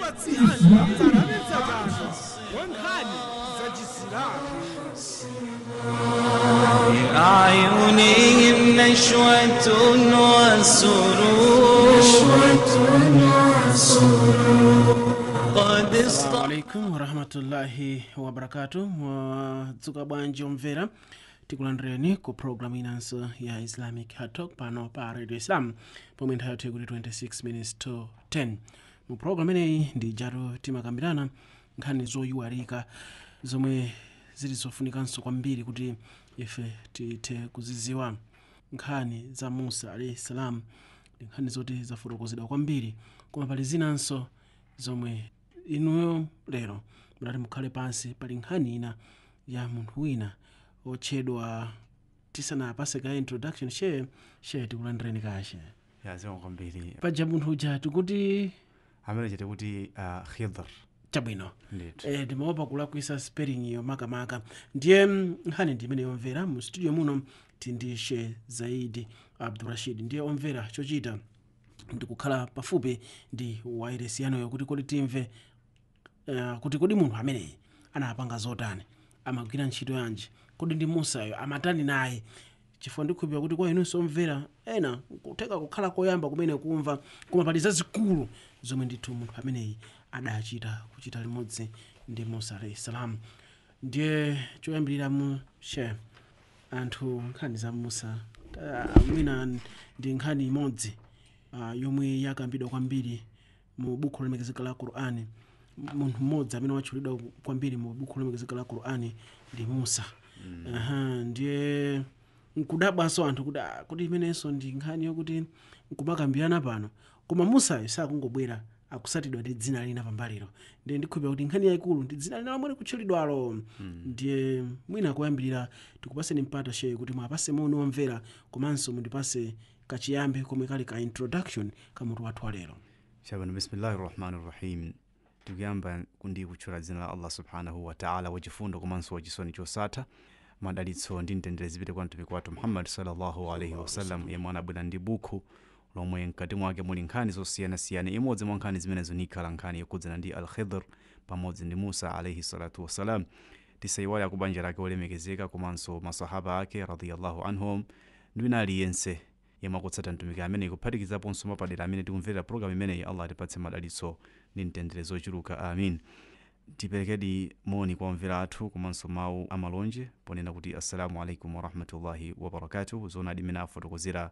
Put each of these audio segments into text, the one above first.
vhupatsyani nzarave nzakaka wa nkhani za jisilamu لأعينهم نشوة وسرور قد عليكم ورحمة الله وبركاته وتقبان جوم فيرا tikulandireni ku programu inanso ya islamic hattalk pano pa radio islam pomwe nthawi 26 minutes to 10 mu pulogalamu ineyi ndija timakambirana nkhani zoyiwalika zomwe zili zofunikanso kwambiri kuti ife tithe kuziziwa nkhani za musa alayhi salam ndi nkhani zoti zafotokozedwa kwambiri koma pali zinanso zomwe inuyo lero mudati mukhale pansi pali nkhani ina ya munthu wina otchedwa ka introduction she she tikulandireni kache paja munthu uja tikuti amene chete kuti uh, chabwino eh, ndimaopa kulakwisa spelling yo makamaka ndiye nkhani mm, ndi imene yomvera mu studio muno tindishe zaidi abdurashid ndiye omvera chochita ndikukhala pafupi ndi wairesi yanoyo kuti kodi timve eh, kuti kodi munthu ameneyi anapanga zotani amagwira ntchito yanji kodi ndi musayo amatani naye chifukwa ndikhuphira kuti kwa inunso omvera ena kuteka kukhala koyamba kumene kumva koma pali zazikulu zomwe ndithu munthu ameneyi adachita kuchita limodzi ndi musalamu ndiye choyambirira mu share anthu nkhani za musa mwina ndi nkhani imodzi yomwe yakambidwa kwambiri mu buku lolemekezeka la qurani munthu mmodzi amene watchulidwa kwambiri mu buku lolemekezeka la qurani ndi musa mm nkudabwaso anthu kuti kuti imenenso ndi nkhani yokuti nkumakambirana pano koma musayo sakungobwera akusatidwa ndi dzina lina pambaliro ndiye ndikhupira kuti nkhani yayikulu ndi dzina lina lomwe likutchulidwalo hmm. ndiye mwina kuyambirira tikupaseni mpata she kuti mwapase moni womvera komanso mundipase kachiyambe komwe kali ka introduction kamutu wathu walero shabana bismillahi rahmani rahim tikuyamba kundi kutchula dzina la allah subhanahu wataala wachifundo komanso wachisoni chosatha madalitso ndi mtendere zipite kwa mtumiki wathu muhammadi salllahu alaihi wasallam yemwe anabwera ndi buku lomwe mkati mwake muli nkhani zosiyanasiyana imodzi mwa nkhani zimenezo nikhala nkhani yokudzana ndi alkhidr pamodzi ndi musa alaihi salatu wasalam tisayiwala akubanja lake olemekezeka komanso masahaba ake radiallahu anhum ndi wina aliyense yemwe akutsata mtumiki ameneyi kuphatikizaponso mapadera amene tikumverera pologalamu imeneyi allah atipatse madalitso ndi mtendere zochuluka amin tiperekedi moni kwa mvera athu komanso mawu amalonje ponena kuti assalamu alaikum warahmatullahi wabarakatuh zoonadi imene afotokozera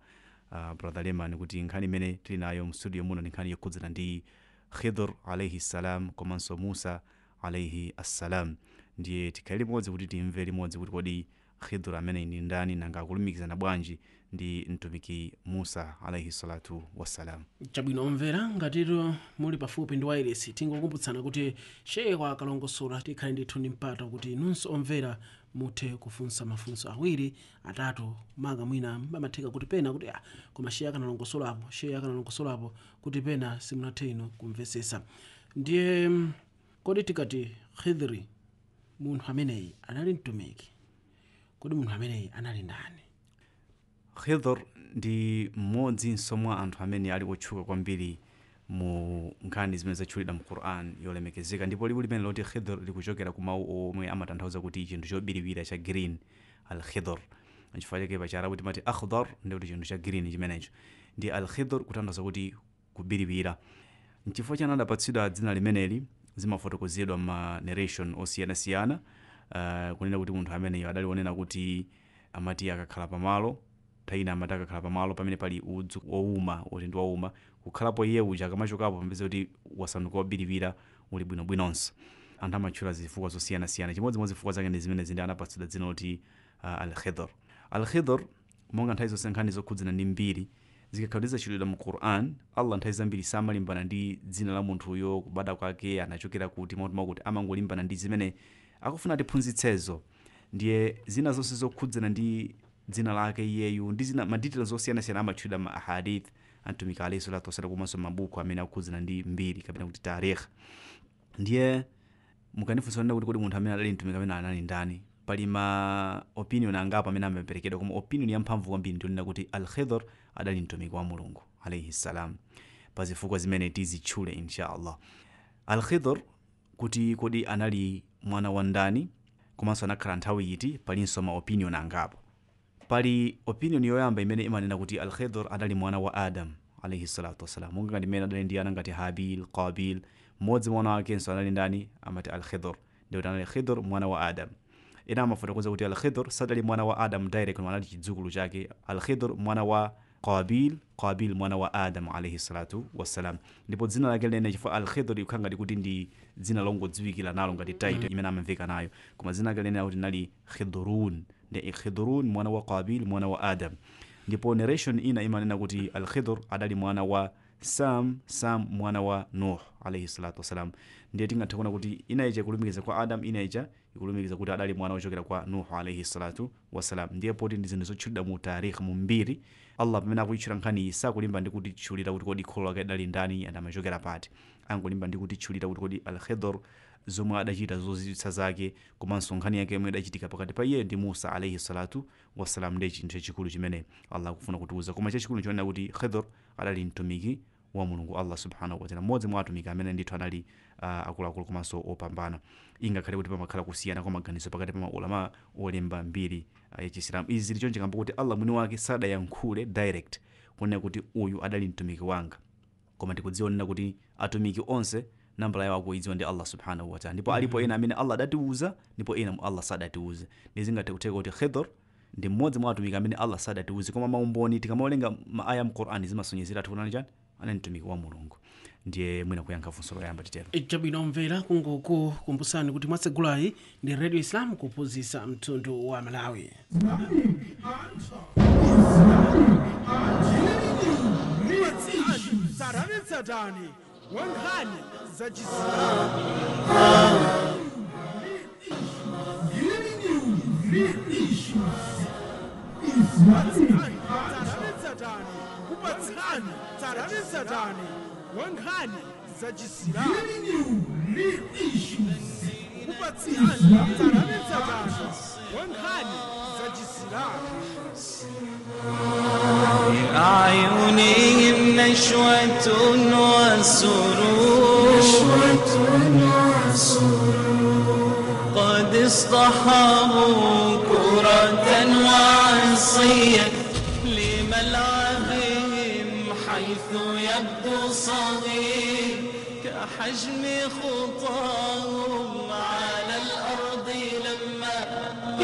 uh, ah, brother leman kuti nkhani imene tili nayo mstudio muno ni nkhani yokhudzana ndi khidr alaihi ssalam komanso musa alaihi assalam ndiye tikhale limodzi kuti timve limodzi kuti kodi khidra amenaini ndani na ngagulumikizana na bwanji ndi mtumiki musa alaihi salatu wassalam chabwino omvera ngatito muli pafupi ndi wairesi tingokumbutsana kuti chekwa akalongosora tikhale ndithu ndi mpata kuti nunso omvera muthe kufunsa mafunso awiri atatu maga mwina mamatheka kuti pena kuti ah, koma sheya akanalongosolapo sheya akanalongosolapo kuti pena simunathe ino kumvesesa ndiye kodi tikati khidri munthu ameneyi anali mtumiki kodi munthu ameneyi anali ndani heather ndi mmodzi nsomwa anthu amene ali wotchuka kwambiri mu nkhani zimene zatchulidwa mu quran yolemekezeka ndipo lipo limene loti khidr likuchokera ku mawu omwe amatanthauza kuti chinthu chobiriwira cha green al khidr chifukwa chake pa pacharabu timati akhdar ndikuti chinthu cha green chimenecho ndi al khidr kutanthauza kuti kubiriwira mchifukwa chana adapatsidwa dzina limeneli zimafotokozedwa ma narration osiyanasiyana uh, kunena kuti munthu ameneyo adali wonena kuti amati akakhala pamalo taina amati akakhala pamalo pamene pali udzu wowuma uti ndi wowuma kukhalapo iye uja akamachokapo pambize kuti wasanduka wabiriwira uli bwinobwinonso anthu amatchula zifukwa zosiyanasiyana chimodzimodzi fukwa zake ndi zimene zindi anapatsidwa dzina loti uh, eh, alkhidr alkhidr monga nthawi zonse nkhani zokhudzana ndi mbiri zikakhala zachitidwa mu quran allah nthawi zambiri samalimbana ndi dzina la munthuyo kubada kwake anachokera kuti mautoma kuti amangolimbana ndi zimene akufuna tiphunzi tsezo ndiye zina zonse zokhudzana ndi dzina lake iyeyu ndi zina maditelo zosiyanasiyana amatchedwa ma ahadith antumiki aleso latosera komanso mabuku amene akukhudzana ndi mbiri kapena kuti tarikha ndiye mukandifunsanira kuti kodi munthu amene adali mtumiki amene anali ndani pali ma opinion angapo amene amaperekedwa koma opinion yamphamvu kwambiri ndionena kuti al khidr adali mtumiki wa mulungu alaihi salam pa zifukwa zimene tizitchule inshallah al khidr kuti kodi anali mwana wa ndani komanso anakhala nthawi iti palinso ma opinion angapo pali opinion yoyamba imene imanena kuti alkhidr adali mwana wa adam alaihi salatu wassalam monga ngati mmene adali ndi ana ngati habil qabil mmodzi mwana wakenso anali ndani amati alkhidr ndikuti anali khidr mwana wa adam ena amafotokoza kuti alkhidr sadali mwana wa adam direct mwana anali chidzukulu chake alkhidr mwana wa Qabil, Qabil mwana wa Adamu alayhi salatu wassalam. Ndipo dzina lake lene chifukwa al-Khidri ukhanga likuti ndi dzina longodziwikira nalo ngati title imene amamveka nayo, koma dzina lake lene akuti nali Khidrun, ndi Khidrun mwana wa Qabil mwana wa Adam. Ndipo narration ina imanena kuti al-Khidr adali mwana wa Sam, Sam mwana wa Nuh alayhi salatu wassalam. Ndiye tingathe kuona kuti inayicha ikulumikiza kwa Adam, inayicha ikulumikiza kuti adali mwana wochokera kwa Nuh alayhi salatu wassalam. Ndiye poti ndi zinthu zotchulidwa mu tarikhi mu mbiri allah pamene akuitchula nkhani isa akulimba ndi kutitchulira kuti kodi kholo lake adali ndani andamachokera pati angolimba ndi kutitchulira kuti kodi alkhidr zomwe adachita zozizwitsa zake komanso nkhani yake yomwe idachitika pakati pa iye ndi musa alaihi salatu wassalam ndiye chinthu chachikulu chimene allah akufuna kutiuza koma chachikulu chionena kuti khidr adali mtumiki wa mulungu allah subhanahu wataala mmodzi mwa atumiki amene ndithu anali uh, akuluakulu komanso opambana ingakhale kuti pamakhala kusiyana kwa maganizo pakati pa maulama olemba mbiri yechiislamu izi zili chonjekamba kuti allah mwini wake sadayankhule direct kunena kuti uyu adali mtumiki wanga koma ndikudzionera kuti atumiki onse nambala yawo akuidziwa ndi allah subhanahu wataala ndipo mhm. alipo ena amene allah adatiuza ndipo ena allah sadatiuze ndizingathe kutheka kuti khidr ndi mmodzi mwa atumiki amene allah sadatiuze koma maumboni tikamaolenga maaya mu quran zimasonyezera tikuti chani anani mtumiki wa mulungu ndiye mwinakuyankha funso loyamba titero bwino kungoku kumbusani kuti mwatsegulayi ndi radio islam kuphunzisa mtundu wa malawi zaranetsatani wankhani za chisilamu kupatsani zaranetsatani wangani za Jisilamu kupatsirana nzarame nzaganga wangani za Jisilamu أعينهم نشوة وسرور قد اصطحبوا كرة وعصية حجم خطاهم على الأرض لما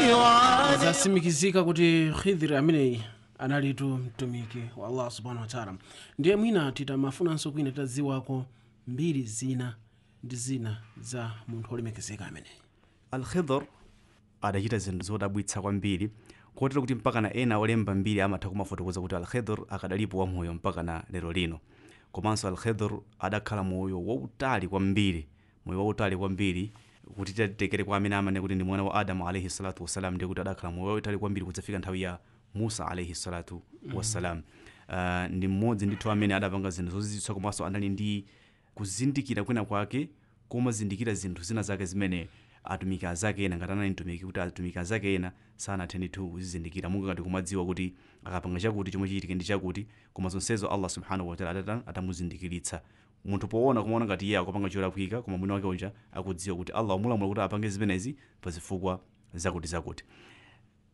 يعاد zasimikizika kuti khidhiri ameneyi analitu mtumiki wa allah subhanahu wataala ndiye mwina titamafunanso kwina titadziwako mbiri zina ndi zina za munthu olemekezeka ameneyi alkhidr adachita zinthu zodabwitsa kwambiri kotero kuti mpakana ena olemba mbiri amatha kumafotokoza kuti alkhidr akadalipo wamoyo mpakana lero lino komanso alkhedr adakhala moyo wautali kwambiri moyo wautali kwambiri kuti titekere kwa amene amane kuti ndi mwana wa adamu alaihi salatu wassalam ndiye kuti adakhala moyo wautali kwambiri kudzafika nthawi ya musa alaihi salatu mm-hmm. wassalam uh, ndi mmodzi ndithu amene adapanga zinthu zozizitsa komanso anali ndi kuzindikira kwina kwake komazindikira zinthu zina zake zimene atumiki azake ena ngatana ananitumiki kuti atumiki azake ena sanathe ndithu kuzizindikira monga ngati kumadziwa kuti akapanga chakuti chomwe chiyitike ndi chakuti koma zonsezo allah subhanahu wataala atamuzindikiritsa munthu poona kumaona ngati iye akupanga cholakwika koma mwina wake uja akudziwa kuti allah umulamula kuti apange zimenezi pazifukwa zakuti zakuti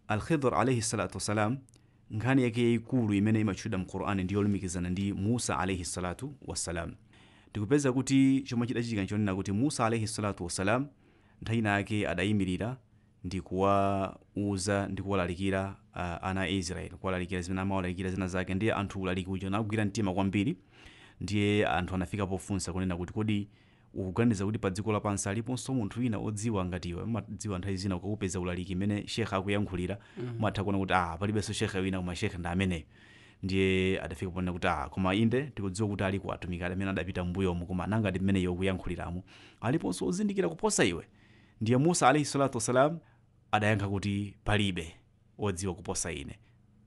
alkhidr alaihi salatu wasalam nkhani yake yayikulu imene imatchula mqurani ndi yolumikizana ndi musa alaihi salatu wasalam tikupeza kuti chomwe chidachitika na kuti musa alaihi salatu wasalam nthayinake adayimirira ndi kuwauza ndi kuwalalikira uh, ana a israeli kuwalalikira zimene amawalalikira zina zake ndiye anthu ulaliki uja anakugwira mtima kwambiri ndiye anthu anafika pofunsa kunena kuti kodi ukuganiza kuti pa dziko lapansi aliponso munthu wina odziwa ngati iwe madziwa nthawi zina ukakupeza ulaliki imene shekhe akuyankhulira matha mhm. kuona kuti ah palibenso shekhe wina koma shekhe nda ameneyo ndiye adafika ponena kuti ah koma inde tikudziwa kuti ali ku atumikali amene adapita mbuyo mu koma nangati mmene iwe ukuyankhuliramo aliponso ozindikira kuposa iwe ndiye musa alayhi salatu wasalam adayankha kuti palibe odziwa kuposa ine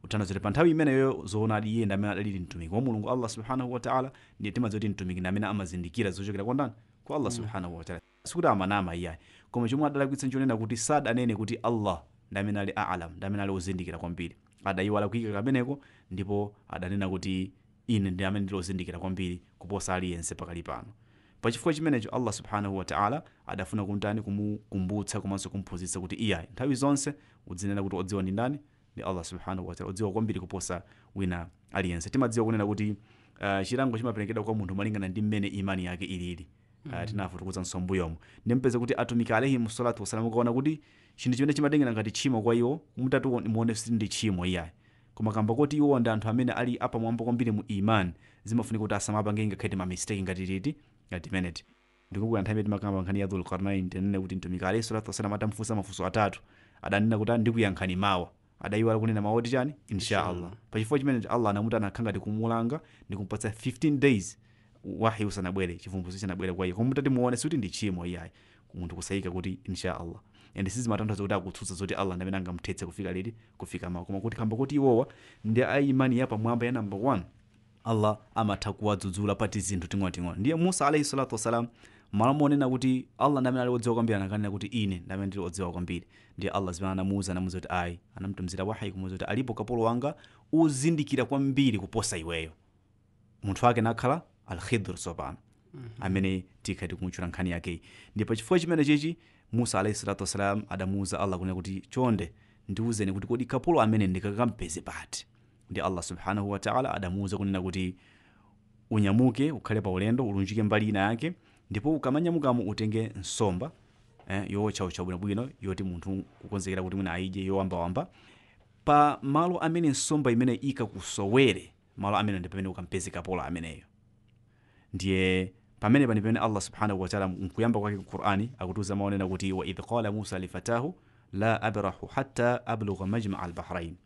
utana zoti pa nthawi imeneyo zoona adiyenda amene adalili mtumiki wa mulungu allah subhanahu wataala ndiye timadzoti mtumiki na amene amazindikira zochokera kondani kwa allah mm. subhanahu wataala sikuti amanama iyayi koma chomwe adalakwitsa nchonena kuti sadanene kuti allah ndamene ali alam ndamene ali ozindikira kwambiri adayiwala kuyika kameneko ndipo adanena kuti ine ndi amene ndilozindikira kwambiri kuposa aliyense pakali pano pachifukwa chimenecho allah subhanahu wa taala adafuna kuntani kumukumbutsa komanso kumphunzitsa kuti iyayi nthawi zonse udzinena kuti odziwa ndi ndani ndi allah subhanahu wataala odziwa kwambiri kuposa wina aliyense timadziwa kunena kuti uh, chilango chimaperekedwa kwa munthu malingana ndi mmene imani yake ilili mm -hmm. uh, mm-hmm. tinafotokozanso mbuyomo ndimpeza kuti atumiki alaihim salatu wasalam ukaona kuti chinthu chimene chimatengera ngati tchimo kwa iwo mutatu muone siti ndi tchimo iyayi koma kamba kuti iwo ndi anthu amene ali apamwamba kwambiri mu iman zimafunika kuti asamapange ingakhete mamisteki ngati titi atimeneti ndikukuyantha imene timakamba nkhani ya dhulkarnain tinene kuti mtumiki alayhi salatu wasalam atamfunsa mafunso atatu adanena kuti ndikuyankhani mawa adaiwala kunena maoti chani inshaallah pachifukwa chimenechi allah anamuti anakha ngati kumulanga ndi ndikumpatsa 15 days wahi usanabwere chivumbuzi chanabwera kwa iye komuti atimuone suti ndi chimo iyayi munthu kusayika kuti inshaallah ende sizimatanthauza kuti akutsutsa zoti allah ndamene angamthetse kufika liti kufika mawa koma kuti kamba kuti iwowa ndi aimani ya pamwamba ya number one allah amatha kuwadzudzula pa tizinthu ting'onoting'ono ndiye musa alayhi salatu wassalam malo monena kuti allah ndamene ali odziwa kwambiri anakanena kuti ine ndamene ndili odziwa kwambiri ndiye allah zimene anamuuza anamuuza kuti ayi anamutumizira wahayi kumuuza kuti alipo kapolo wanga uzindikira kwambiri kuposa iweyo munthu wake nakhala alkhidr tsopano mm -hmm. amene tikhati kumutchula nkhani yakeyi ndipo chifukwa chimene chechi musa alayhi salatu wassalam adamuuza allah kunena kuti chonde ndiwuzeni kuti kodi kapolo amene ndikakampeze pati ndi allah subhanahu wataala adamuwuza kunena kuti unyamuke ukhale pa ulendo ulunjike mbali ina yake ndipo ukamanyamukamo utenge nsomba eh, yowotchawutcha bwinobwino yoti munthu kukonzekera kuti mwina aidye yowambawamba pa malo amene nsomba imene ikakusowere malo amene ndi pamene ukampezeka pola ameneyo ndiye pamene pani pamene allah subhanahu wataala mkuyamba kwake qur'ani akutuza maonena kuti wa idh qala musa lifatahu la abrahu hatta ablugha majmaa albahrain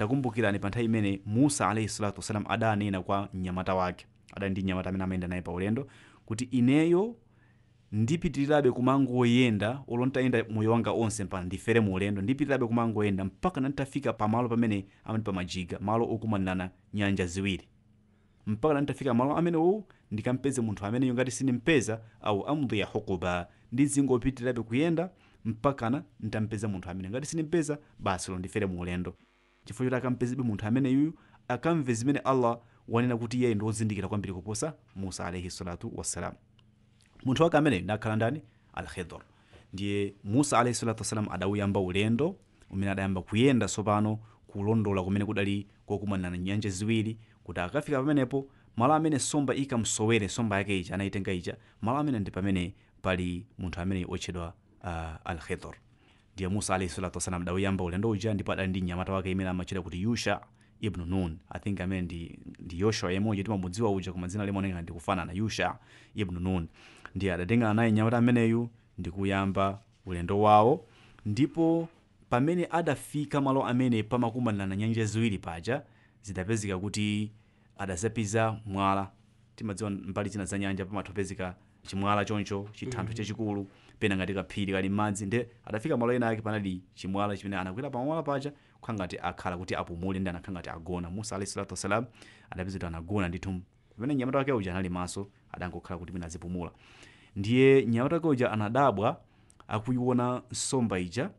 takumbukirani pa nthawi imene musa alayhi salatu wasalam adanena kwa mnyamata wake adali ndi mnyamata amene amayenda naye pa ulendo kuti ineyo ndipitirirabe kumangoyenda olo ntayenda moyo wanga onse mpana ndifere mu ulendo ndipitirirabe kumangoyenda mpaka nantafika pamalo pamene amati pamajiga malo okumanirana nyanja ziwiri mpaka nantafika malo amenewo ndikampeze munthu ameneyo ngati sindimpeza au amdhiya hukuba ndizingopitirabe kuyenda mpakana ntampeza munthu amene ngati sindimpeza basi lo ndifere mu ulendo chifukwa choti akampezebe munthu amene yuyu akamve zimene allah wanena kuti iye ndi wozindikira kwambiri kuposa musa alaihi salatu wassalam munthu wake ameneyu ndakhala ndani alkhidr ndiye musa alaihi salatu wassalam adawuyamba ulendo umene adayamba kuyenda tsopano kulondola kumene kudali kokumana na nyanja ziwiri kuti akafika pamenepo malo amene somba ika msowere somba yake ija anayitenga ija malo amene ndi pamene pali munthu amene otchedwa uh, alkhidr ndiye musa alayhi salatu wasalam dawe yamba enda uja ndipo adalindinya nyamata wake imene amachita kuti yusha ibnu nun i think amene ndi, ndi yoshua yemoji timamudziwa uja koma dzina limwe oneka ndikufanana yusha ibnu nun ndiye adatengana naye nyamata ameneyu ndikuyamba ulendo wawo ndipo pamene adafika malo amene pamakumbana na nyanja ziwiri paja zidapezeka kuti adasapiza mwala timadziwa mbali zina za nyanja pamathopezeka chimwala choncho chithantho mm -hmm. chachikulu pena ngati kaphiri kali madzi nde atafika malo ena yake panali chimwala chimene anakwira pamwala paja kukhala ngati akhala kuti apumule ndi anakhala ngati agona musa alahi salatu wasalam adapeza kuti anagona ndithu pamene nyamata wake uja anali maso adangokhala kuti mwina azipumula ndiye nyamata wake uja anadabwa akuiona nsomba ija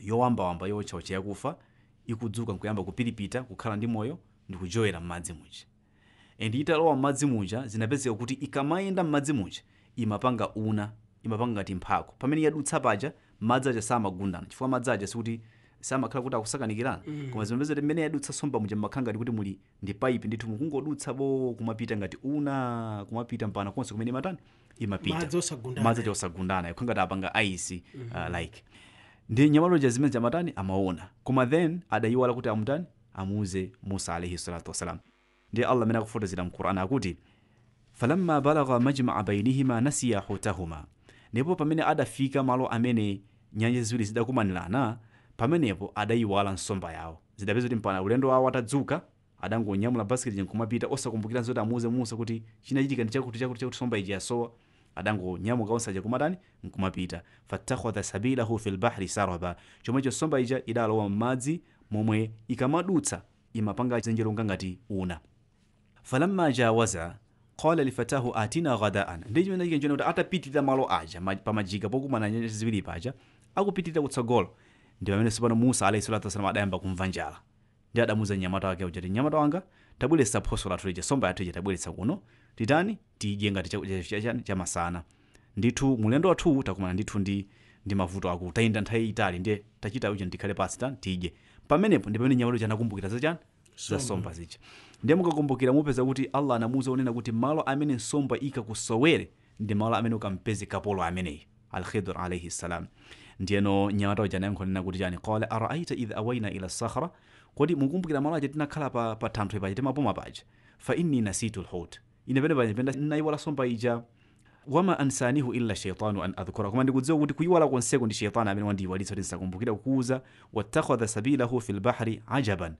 yowambawamba yotchawotcha yakufa ikudzuka nkuyamba kupiripita kukhala ndi moyo ndikujoyera m'madzi muja and italowa m'madzi muja zinapezeka kuti ikamayenda m'madzi muja imapanga una imapanga ngati mphako pamene yadutsa paja madzi aja samagundana chifukwa madzi aja sikuti samakhala kuti akusakanikirana mm. koma zimapezati mmene yadutsa somba muja mmakhala ngati kuti muli ndi paipi ndithu mukungodutsa bo kumapita ngati una kumapita mpana konse kumene imatani imapitamadzi aja osagundana yakho ngati apanga aisi mm. uh, mm-hmm. like ndi nyamaloja zimene zamatani amaona koma then adayiwala kuti amutani amuuze musa alaihi salatu wasalam ndi allah amene akufotozera mqurani akuti falamma balagha majmaa bainihima nasiya hutahuma ndipo pamene adafika malo amene nyanja ziwiri zidakumanirana pamenepo adayiwala nsomba yawo zidapeza kuti mpana ulendo wawo atadzuka adangonyamula basiketi chinkumapita osakumbukira zoti amuuze musa kuti chinachitika ndi chakuti chakuti chakuti somba iji yasowa adangonyamuka onsaja kumatani nkumapita fatakhadha sabilahu fi lbahri saraba chomwecho somba ija idalowa m'madzi momwe ikamadutsa imapanga zenjero ngati una falamma jawaza qala lifatahu atina ghadaan ndi chimene chikenjenekuti atapitirira malo aja pamajika pokuma na nyenyeshi ziwiri paja akupitirira kutsogolo ndi pamene sipano musa alayhisalatu wasalama adayamba kumva njala ndi adamuza nyamata wake uja nyamata mnyamata wanga tabweretsa phoso lathu lija somba yathu ija tabweretsa kuno titani tidye ngati chakudya chamasana ndithu mulendo wathu takumana ndithu ndi ndi mavuto aku tayenda nthawi itali ndiye tachita uja ndikhale pasi tidye pamenepo ndi pamene nyamata uja anakumbukira zachani zasomba zicha ndiye mukakumbukira mupeza kuti allah anamuwuza onena kuti malo amene nsomba ikakusowere ndi malo amene ukampeze kapolo ameneyi alkhidr alaihi salam ndiyeno nyamata uja anayankha kuti chani qala araaita idh awaina ila sakhra kodi mukumbukira malo aja tinakhala pa, pa thanthwe paja timapuma paja fa inni nasitu lhut ine pene paja penda nayiwala somba ija wama ansanihu illa shaitanu an adhkura koma ndikudziwa kuti kuyiwala konseko ndi shaitani amene wandiyiwalitsa kuti ndisakumbukira kukuwuza wattakhadha sabilahu fi lbahri ajaban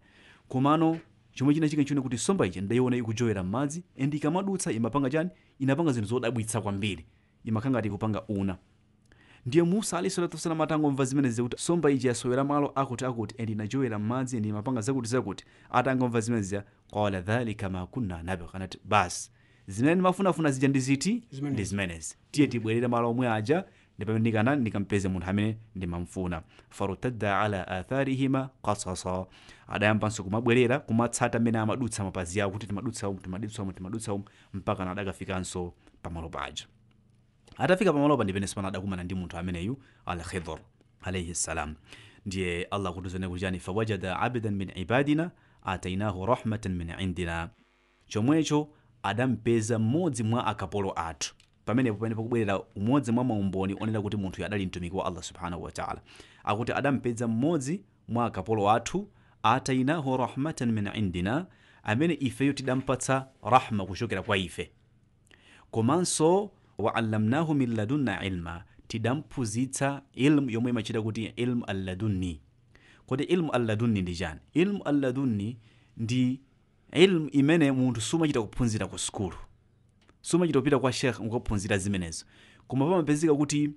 komano chomwe china chika nchione kuti somba ija ndayiona ikujoyera m'madzi and ikamadutsa imapanga chani inapanga zinthu zodabwitsa kwambiri imakhanga ati ikupanga una ndiye musa alisolatosana mva zimene zikuti somba ija yasowera malo akuti akuti and inajoyera m'madzi and imapanga zakuti zakuti atanga mva zimene ziya qala dhalika ma kunna nabigha anati basi zimene ndimafunafuna zija ndi ziti ndi zimenezi tiye tibwerere malo omwe aja ndipamene nikanani ndikampeze munthu amene ndimamfuna farutadda ala atharihima kasasa adayambanso kumabwerera kumatsata amene amadutsa mapazi awo kuti timadutsa umu timadutsa umu timadutsa umu mpaka nada akafikanso pamalo paja atafika pamalopa ndi penenso adakumana ndi munthu ameneyu al-khidr alayhi salam ndiye allah kutuzane kuchani fawajada abidan min ibadina atainahu rahmatan min indina chomwecho adampeza mmodzi mwa akapolo athu pamenepo pamene pakubwerera umodzi mwa maumboni onena kuti munthuyo adali mtumiki wa allah subhanahu wataala akuti adampeza mmodzi mwa akapolo athu atainahu rahmatan min indina amene ife yo tidampatsa rahma kuchokera kwa ife komanso waallamnahu min ladunna ilma tidamphunzitsa ilmu yomwe imachita kuti ilmu alladunni kodi ilmu alladunni ndi chani ilmu alladunni ndi ilmu imene munthu sumachita kuphunzira ku sukulu sumachita kupita kwa shekh nkukaphunzira zimenezo koma pamapezeka kuti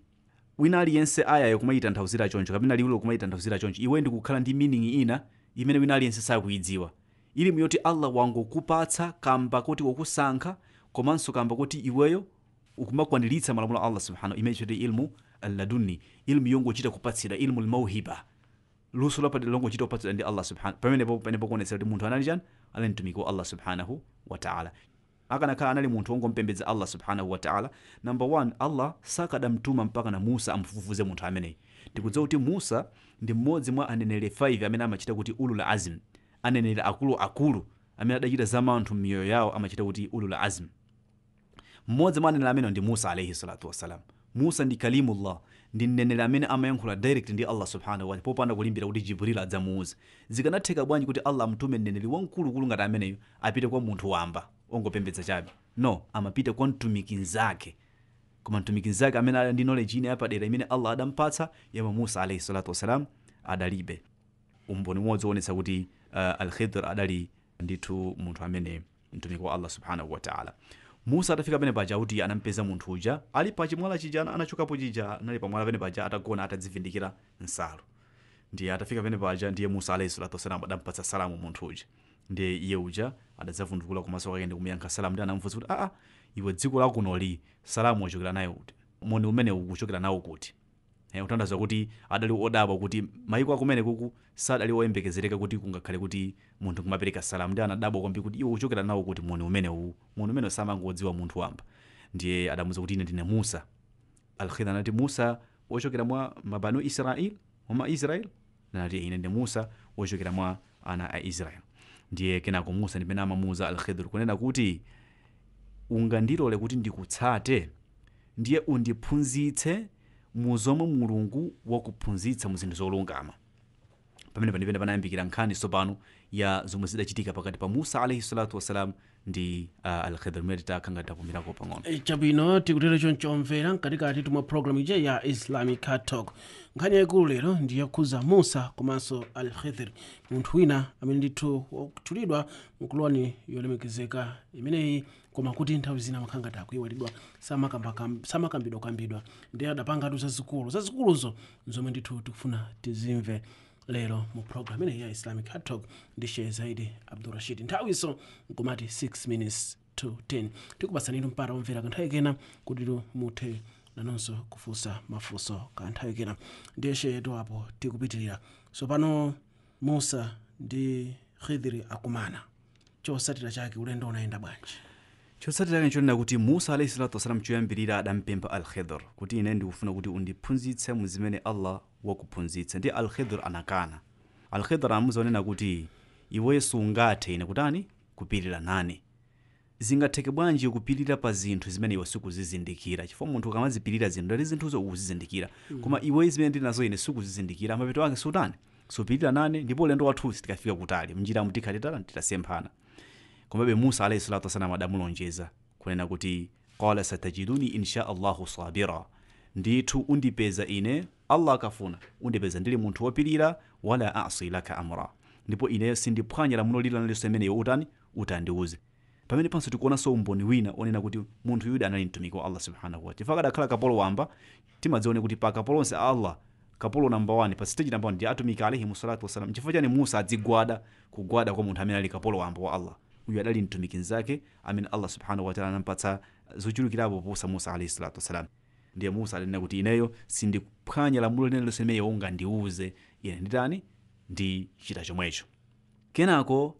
wina aliyense ayayo kumayitanthauzira choncho kapena liwilo kumayitanthauzira choncho iwe ndikukhala ndi meaning ina imene wina winalense sakuyidziwa ili yoti allah wangokupatsa kamba koti wokusankha komanso kamba koti iweyo ukumakwaniritsa malamulo a allah subhanahu imene choti ilmu alladuni ilmu yongochita kupatsidwa ilmu lmauhiba luso lapadera longochita kupatsidwa ndi allah subhanahu pamenepo penepo kuonetsera kuti munthu anali chani ali mtumiki wa allah subhanahu wataala akanakhala anali munthu ongompembedza allah subhanahu wataala number one allah sakadamtuma mpaka na musa amfufuze munthu ameneyi kuti musa ndi mmodzi mwa aneneri 5 amene amachita kuti ulul azm aneneri akuluakulu amene adachita zamanthu m'miyoyo yawo amachita kuti la azim mmodzi mwa aneneri amene ndi musa alaihi salatu wasalam musa ndi kalimullah ndi mneneri amene amayankhula direct ndi allah subhanahu wataala popanda kulimbira kuti jibril adzamuuze zikanatheka bwanji kuti allah amtume mneneri wamkulukulu ngati ameneyo apite kwa munthu wamba ongopembedza chabe no amapita kwa mtumiki mnzake koma mtumikizake amene ali ndi knowledge ine yapadera imene allah adampatsa yemwe musa alaihi salatu wasalam adalibe umboni umodzi woonetsa kuti uh, alkhidr adali ndithu munthu amene mtumiki wa allah subhanahu wataala musa atafika pene paja kuti anampeza munthu uja ali pa chimwala chija anachokapo chija anali pamwala pene paja atagona atadzivindikira nsalo ndiye atafika pene paja ndiye musa alaihi salatu wasalam adampatsa salamu munthu uja ndiye iye uja adadzavundukula kumaso kwake ndi salamu ndi anamfunsa kuti aa iwe dziko lakunoli salamu ochokera nayo kuti moni umene ukuchokera nawo kuti utandaza kuti adali odabwa kuti maiko akumene kuku sadali oyembekezereka kuti kungakhale kuti munthu kumapereka salamu ndi anadabwa kwambiri kuti iwo uchokera nawo kuti moni u moni umene samangodziwa munthu wamba ndiye adamuza kuti ine ndine musa alkhidha anati musa wochokera mwa mabanu israel mwa israel anati ine ndine musa wochokera mwa ana a israel ndiye kenako musa ndipene amamuza alkhidhru kunena kuti ungandilole kuti ndikutsate ndiye undiphunzitse mu zomwe mulungu wakuphunzitsa mu zinthu zolungama pamene panipene panayambikira nkhani tsopano ya zomwe zidachitika pakati pa musa alaihi salatu wassalam ndi uh, alkhedero mmene titakhangatira kumirako pang'ono eh, chapo ino tikutera chonchomvera mkatikati tumwa programu ije ya islamic talk nkhani yaikulu lero ndi yakhuza musa komanso alkhidr munthu wina amene ndithu wakutchulidwa mukuloni yolemekezeka imeneyi koma kuti nthawi zina makhangati akuiwalidwa samakambidwa kambidwa ndi adapangatu zazikulu zazikuluzo nzomwe ndithu tikufuna tizimve lero mu program ineyi ya islamic hardtalk ndishe zaidi abdurashid nthawiso nkumati 6 minutes to 10 tikupasaniro mpata omvera kanthawi kena kutiro muthe nanonso kufusa mafunso kanthawi kena ndiyeshe tiwapo tikupitirira sopano musa ndi khidhiri akumana chosatira chake ulendo unayenda bwanji chotsatira kuti musa alayhi salatu wasalam choyambirira adampempha alkhidr kuti ine ndikufuna kuti undiphunzitse muzimene allah wakuphunzitsa ndi alkhidr anakana alkhidr amuzonena kuti iweyesu ungathe ine kutani kupirira nane zingatheke bwanji kupirira pa zinthu zimene iwe sikuzizindikira chifukwa munthu ukamazipirira zinthu ndati zinthuzo ukuzizindikira mm. koma iwe zimene ndi nazo ine sikuzizindikira mapeto ake sutani supirira nane ndipo ulendo wathu sitikafika kutali mnjira mu tikhatetala titasemphana kumbe musa alayhi salatu wasalamu adamulonjeza kunena kuti qala satajiduni insha allahu sabira ndithu undipeza ine allah akafuna undipeza ndili munthu wopilira wala asi laka amra ndipo ineyo sindiphwanya lamulo lilanaliso imeneyo utani utandiuze pamene panso tikuonanso umboni wina onena kuti munthu yuda anali mtumiki wa allah subhanahu wataala ife akadakhala kapolo wamba timadzione kuti pa kapolo onse a allah kapolo namba 1 pa stage namba 1 ndi atumiki alaihim salatu wassalam chifukwa chani musa adzigwada kugwada kwa munthu amene ali kapolo wamba wa allah uyu adali mtumiki nzake amene allah subhanahu wataala anampatsa zochulukirapo poposa musa alaihi salatu wasalam ndiye musa alinena kuti ineyo sindiphwanya lamulo linelosi limene yehova ndiwuze ine nditani chita chomwecho kenako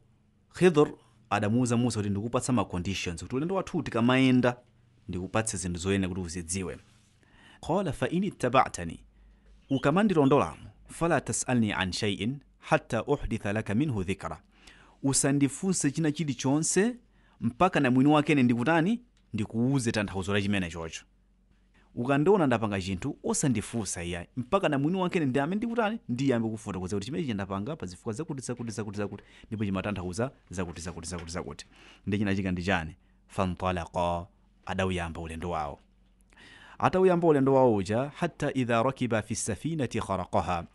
khidhr adamuwuza musa kuti ndikupatsa ma conditions kuti ulendo wathu tikamayenda ndikupatse zinthu zoyenera kuti uzidziwe qala fa in ittabatani ukamandilondolamo fala tasalni an shaiin hatta uhditha laka minhu dhikra usandifunse china chilichonse mpaka na mwini wakene ndikutani ndikuuze tanthauzo la chimene chocho ukandiona ndapanga chinthu osandifunsa iyayi mpaka na mwini wakene ndi amene ndikutani ndiye ambe kufotokoza kuti chimene chandapanga pa zifukwa zakuti zakuti zakuti zakuti ndipo chimatanthauza zakuti zakuti zakuti zakuti ndi chinachika ndi chani fantalaqa adawuyamba ulendo wawo atawuyamba ulendo wawo uja hatta idha rakiba fi safinati kharaqaha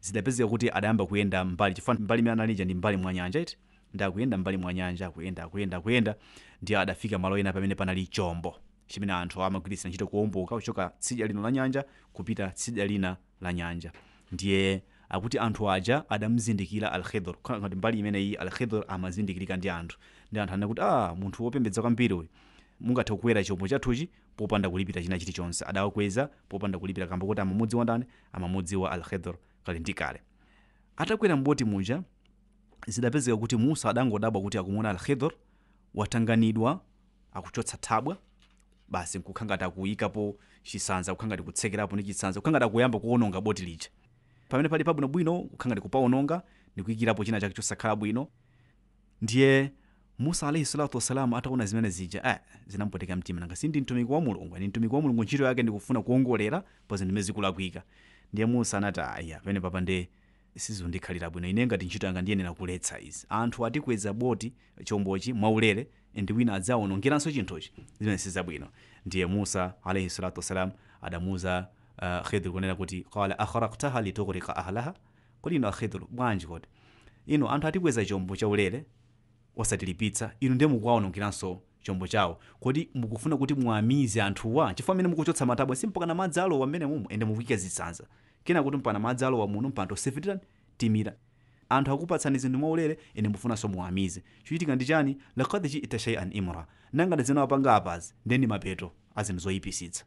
zidapezeka kuti adayamba kuyenda mbali chifukwa mbali imene analija ndi mbali mwa nyanja iti ndakuyenda mbali mwa nyanja akuyenda akuyenda akuyenda ndi adafika malo ena pamene panali chombo chimene anthu amagwiritsa ntchito kuomboka kuchoka tsidya lino la nyanja kupita tsidya lina la nyanja ndiye akuti anthu aja adamzindikira alkhidr kuti mbali imeneyi alkhidr amazindikirika ndi anthu ndi anthu anakuti ah munthu wopembedza kwambiri uyu mungathe kukwera chombo chathuchi popanda kulipira china chilichonse adawakweza popanda kulipira kambo kuti amamudziwa ndani amamudziwa alkhidr kale ndi kale atakwera mboti muja zidapezeka kuti musa adango adabwa kuti akumona al-khidr watanganidwa akuchotsa tabwa basi nkukhangati akuyikapo chisanza kukhangati kutsekerapo ndi chisanza kukhangati akuyamba kuononga boti lija pamene pali pabwinobwino kukhangati kupaononga nikuyikirapo china chake chosakhala bwino ndiye musa alaihi salatu wasalamu ataona zimene zija eh, zinampoteka mtima nanga sindi mtumiki wa mulungu ani mtumiki wa mulungu ntchito yake ndikufuna kuongolera pa zinthu zimene ndiye musa anati aya pamene papa nde isizi ndikhalira bwino inenga tinchitanga ndiyene nakuletsa izi anthu atikweza boti chombochi mwaulere ndi wina adzawonongeranso chinthuchi zimene sizabwino ndiye musa alaihi salatu wassalam adamuza uh, khidr kunena kuti qala akharaktaha litughriqa ahlaha kodi ino akhidr bwanji kodi ino anthu atikweza chombo chaulere osatilipitsa inu ndiye mukuwawonongeranso chombo chawo kodi mukufuna kuti muamize anthuwa chifukwa amene mukuchotsa matabwa simpaka na madzi alowa mmene mumu ende mukuyika zitsanza kena kuti mpana madzi alowa muno mpanto sefitirani timira anthu akupatsani zinthu mwaulere ine mufunanso muwamize chochitika ndi chani lakad chiita shaian imra nangati zina wapanga apazi ndeni mapeto azinthu zoyipitsitsa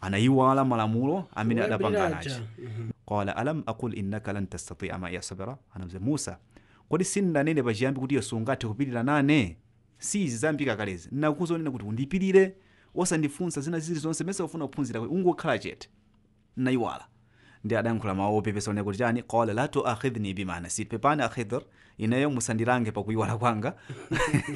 anayiwala malamulo amene adapanga adapanganachi mhm. qala alam aqul innaka lan tastatia maiya sabra anamze musa kodi sindanene pachiyambi kuti yesu ungathe kupirira nane si izi zambika kalezi ndinakuzonena kuti undipirire wosandifunsa zina zilizonse mese ufuna kuphunzira ungo khala chete nayiwala ndi adayankhula mawu opepesa oneko chani qala la tuakhidhni bima nasit pepani akhidhir ineyo musandilange pakuyiwala kwanga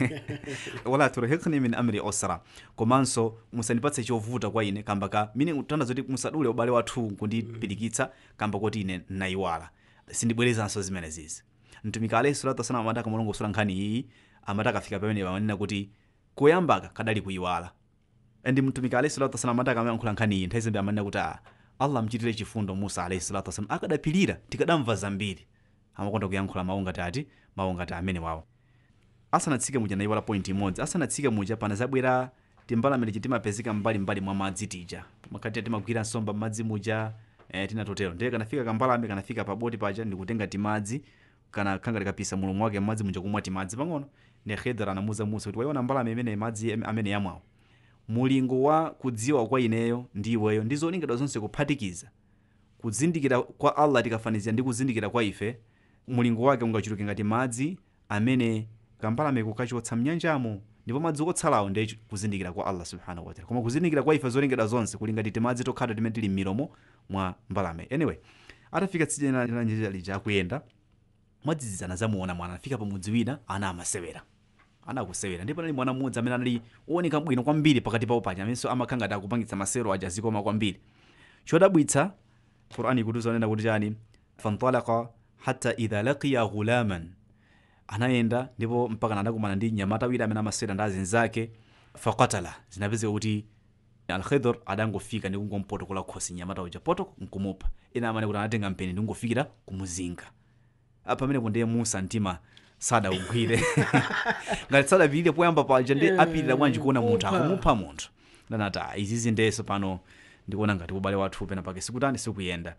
wala turhiqni min amri osra komanso musandipatse chovuta kwa ine kamba ka mine utanda zoti musadule ubale wathu kundipirikitsa mm. kamba kuti ine nayiwala sindibwerezanso zimenezizi mtumiki aleso latasana amataka mulongosula nkhani iyi amatakafika pamene amanena kuti koyambaka kadali kuyiwala endi mtumiki aleso latasana amataka amayankhula nkhani iyi nthawi amanena kuti a allah amchitire chifundo musa alayhi salatu wasalam akadapilira tikadamva zambiri amakonda kuyankhula maunga tati maunga mawu ngati amene wawo asanatsike muja nayiwala point imodzi asanatsike muja pana zabwera timbalamene chitimapezeka mbalimbali mwa madzi tija makhati timagwira nsomba m'madzi muja eh, tinatotero ndiye kanafika kambalame kanafika paboti paja ndikutenga timadzi kana kangati kapisa mulomo wake m'madzi muja kumwa timadzi pang'ono ne hedra anamuza musa kuti waiona mbalame imene madzi amene yamwawo mulingo wa kudziwa kwa ineyo ndi iweyo ndi zolengedwa zonse kuphatikiza kuzindikira kwa allah tikafanizira ndi kuzindikira kwa ife mulingo wake ungachuluke ngati madzi amene kambalame kukachotsa mnyanjamo ndipo madzi otsalawo ndi kuzindikira kwa allah subhanahu wataala koma kuzindikira kwa ife zolengedwa zonse kuli ngati timadzi tokhata timene tili m'milomo mwa mbalame anyway atafika tsitsi lanjira lija akuyenda mwadzidzana zamuona mwana anafika pamudzi wina ana amasewera anakusewera ndipo anali mwana mmodzi amene anali owoneka bwino kwambiri pakati pawo paja amenenso amakhanga ngati akupangitsa masero aja zikoma kwambiri chodabwitsa quran ikutuza anena kuti chani fantalaka hatta idha laqiya ghulaman anayenda ndipo mpaka anakumana ndi nyamata wira amene amasewera ndi azinzake fakatala zinapezeka kuti alkhidr adangofika ndi kungomupotokola khosi nyamata uja poto nkumupha ina amane kuti anatenga mpeni ndi kungofikira kumuzinga apa pamenepo ndiye musa mtima sada sadawugwire ngati sadapite poyamba paja ndi eh, apitira bwanji kuona munthu akumupha munthu ndanati izi zindeso pano ndikuona ngati ubale wathu pena pake sikutani sikuyenda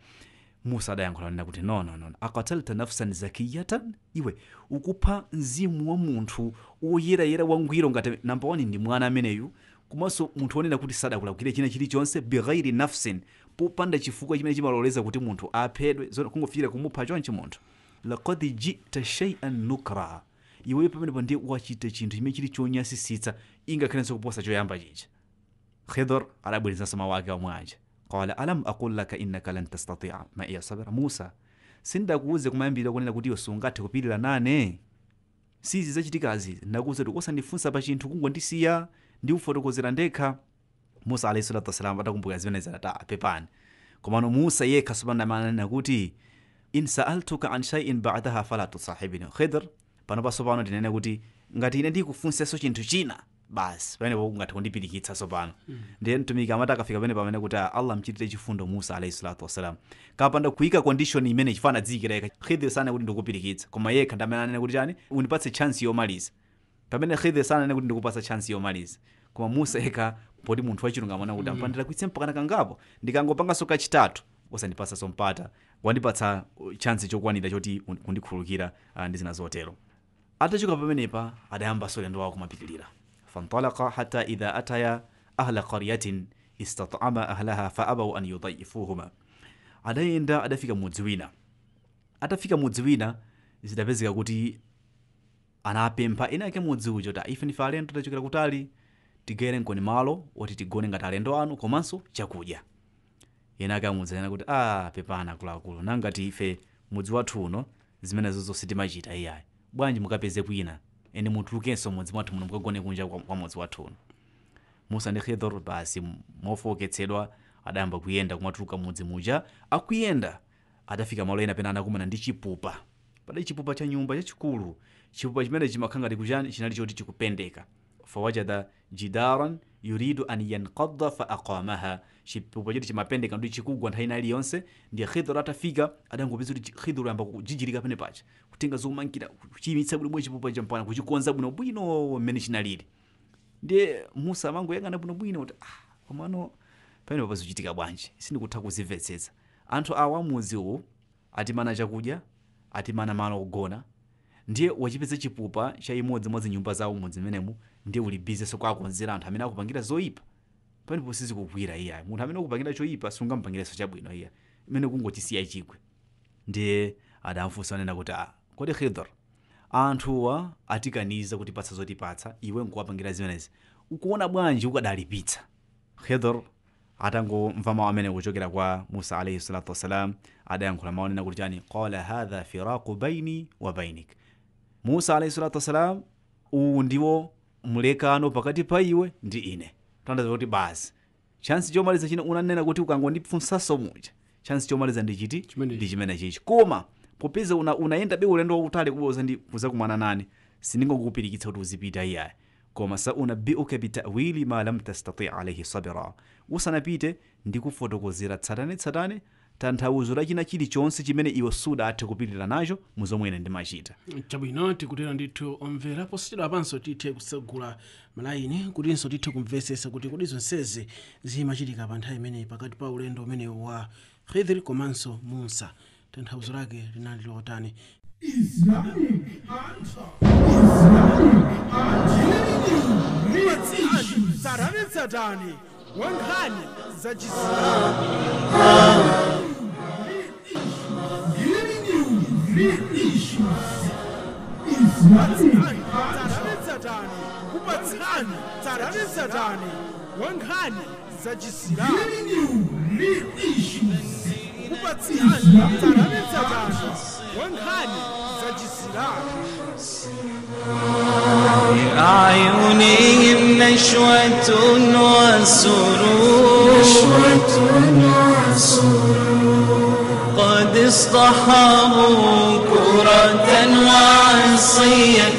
musa adayankhulanira kuti nononono akatalta nafsan zakiyatan iwe ukupha mzimu wa munthu woyerayera wangwiro ngati namba wani ndi mwana ameneyu komanso munthu wonena kuti sadakulakwire china chilichonse bighairi nafsin popanda chifukwa chimene chimaloleza kuti munthu aphedwe kungofikira kumupha chonchi munthu laqad jita shay'an nukra iwe pamene pa ndiye wachita chinthu chimene chili chonyasisitsa ingakhalenso kuposa choyamba chija khidr adabwerezenso mawu ake wamwaja qala alam aqul laka innaka lan tastatia maiya sabira musa sindakuuze kumayambirira kunena kuti iwe sungathe kupirira nane sizi zachitika azizi ndakuwuza kuti osandifunsa pa chinthu kungondisiya ndikufotokozera ndekha musa alayhi salatu wasalam atakumbuka zimenezi anati apepani komano musa yekha sopanamana kuti in saaltuka an shaiin badaha fala tusahibini khidr panopaso pano ndinene kuti ngati ine ndikufunsenso chinthu china basi pamenepo ungathe kundipirikitsaso pano mm. ndiye mtumiki amati akafika pamene pamene kuti allah mchitire chifundo musa alaihi salatu wassalam kapanda kuika condition imene chifana dziyikireka khidhiri sana kuti ndikupirikitsa koma yekha ndamene anene kuti chani undipatse chance yomaliza pamene khidhiri sana anene kuti ndikupatsa chance yomaliza koma musa yekha poti munthu wachilungamo anena kuti mm. ampandira kuitse mpakana kangapo ndikangopanganso kachitatu osandipasaso mpata wandipatsa chance chokwanira choti kundikhulukira ah, ndi zina zotero atachoka pamenepa adayambanso ulendo wawo kumapitirira fantalaka hatta idha ataya ahla qaryatin istatama ahlaha faabau an yudayifuhuma adayenda adafika mudzi wina atafika mudzi wina zidapezeka kuti anapempha ena yake mudzi uja ta ife ndife alendo tachokera kutali tigere nkoni malo oti tigone ngati alendo anu komanso chakudya yena akamudza ena kuti a ah, pepana kulakulu nangati ife mudzi wathu uno zimene zozonse timachita iyayi bwanji mukapeze kwina ene mutukenso mudzi mwathu muno mukagone kunja kwa mudzi wathu uno musandihedhor basi mofoketsedwa adayamba kuyenda kumatuluka mudzi muja akuyenda adafika malo ena pena anakumana ndi chipupa padai chipupa cha nyumba chachikulu chipupa chimene chimakhangati kuchani chinali choti chikupendeka fawachata jidaran yuridu an yankada faaqamaha chipupa chetu chimapendeka ndi chikugwa nthayina iliyonse ndiye khidhuru atafiika adangopezatu khidhuru amba kujichirika pene pacha kutenga zomankira kuchimitsa bwino bwino chipupa champana kuchikonza bwino bwino mmene chinalili ndiye musa amangoyang'ana bwino bwino kuti ah komano pamene papazichitika bwanji sindikutha kuzimvetsetsa anthu awa muzi uwu atimana chakudya atimana malo ogona ndiye wachipeza chipupa cha imodzi modzi nyumba zawo mu zimenemu ndi uli bizinenso kwa akonzera anthu amene akupangira zoyipa pamene sizikugwira iyayo munthu amene ukupangira choyipa sungampangirenso chabwino iya imene kungotisiya chigwe ndiye adamfunsa anena kuti a ah, kodi khidr anthuwa atikaniza kutipatsa zotipatsa iwe nkuwapangira zimenezi ukuona bwanji ukadalipitsa khidr atangomva mawu amene kuchokera kwa musa alaihi salatu wassalam adayankhula mawu nena kuti chani qala hadha firaku baini wa bainik musa alaihi salatu wassalam uwu ndiwo mulekano pakati pa iwe ndi ine tanda kuti basi chansi chomaliza china unanena kuti ukangondipfunsaso muja chansi chomaliza ndi chiti ndi chimene chichi koma popeza una, unayenda be ulendo wautali kuboza ndi kuzakumana nane sindingokupirikitsa kuti uzipita iyayi koma sa saunabbiuka bitawili ma lam tastati alaihi sabira usanapite ndi kufotokozera tsatane tanthauzo lachina chilichonse chimene iwe suda athe kupitira nacho muzomwene ndimachita chabwino tikutera ndithu omvera posachedwa panso tithe kusegula malayini kutinso tithe kumvetsesa kuti kodi zonsezi zimachitika pa nthawi imeneyi pakati pa ulendo umenewu wa khidri komanso musa tanthauzo lake linali lotani Islamic wa nkhani za chisilamu kupatsirani tsarani satani wa nkhani za chisilamu في أعينهم نشوة وسرور قد اصطحبوا كرة وعصية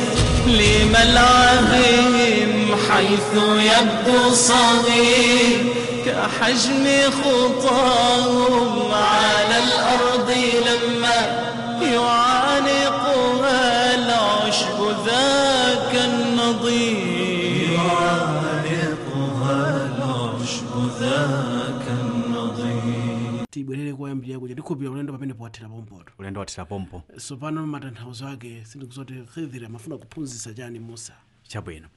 لملعبهم حيث يبدو صغير حجم خطاهم على الأرض لما يعانقها العشب ذاك النظير يعانقها العشب ذاك النظير tibwerere kwayambirira kuti ndikhuphira ulendo pamene powathera pompoto ulendo wathera pompo so pano matanthauzo ake sindikuti khidhira mafuna kuphunzitsa chani musa chabwino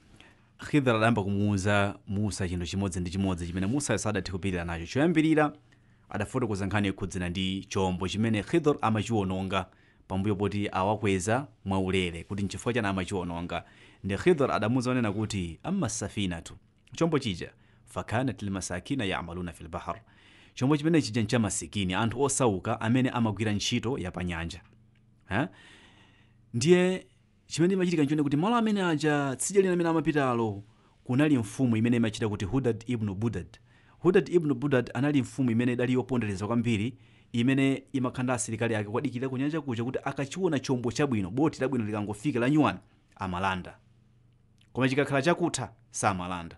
khidra adayamba kumuwuza musa chinthu chimodzi ndi chimodzi chimene musa sadati kupirira nacho choyambirira adafotokoza nkhani ikhudzina ndi chombo chimene khidr amachiwononga pambuyo poti awakweza mwaulere kuti nchifukwa chana amachiwononga ndi khidr adamuza onena kuti amma safinatu chombo chija fakanat lmasakina yamaluna fi lbahar chombo chimene chija nchamasikini anthu osauka amene amagwira ntchito yapanyanja ndiye chimene imachitika nchone kuti malo amene aja tsija lina amene amapitalo kunali mfumu imene imachita kuti hudad ibnu budad hudad ibnu budad anali mfumu imene idali yopondereza kwambiri imene imakhanda asilikali ake kwadikira kunyanja kuja kuti akachiona chombo chabwino boti labwino likangofika la lanyuwani amalanda koma chikakhala chakutha samalanda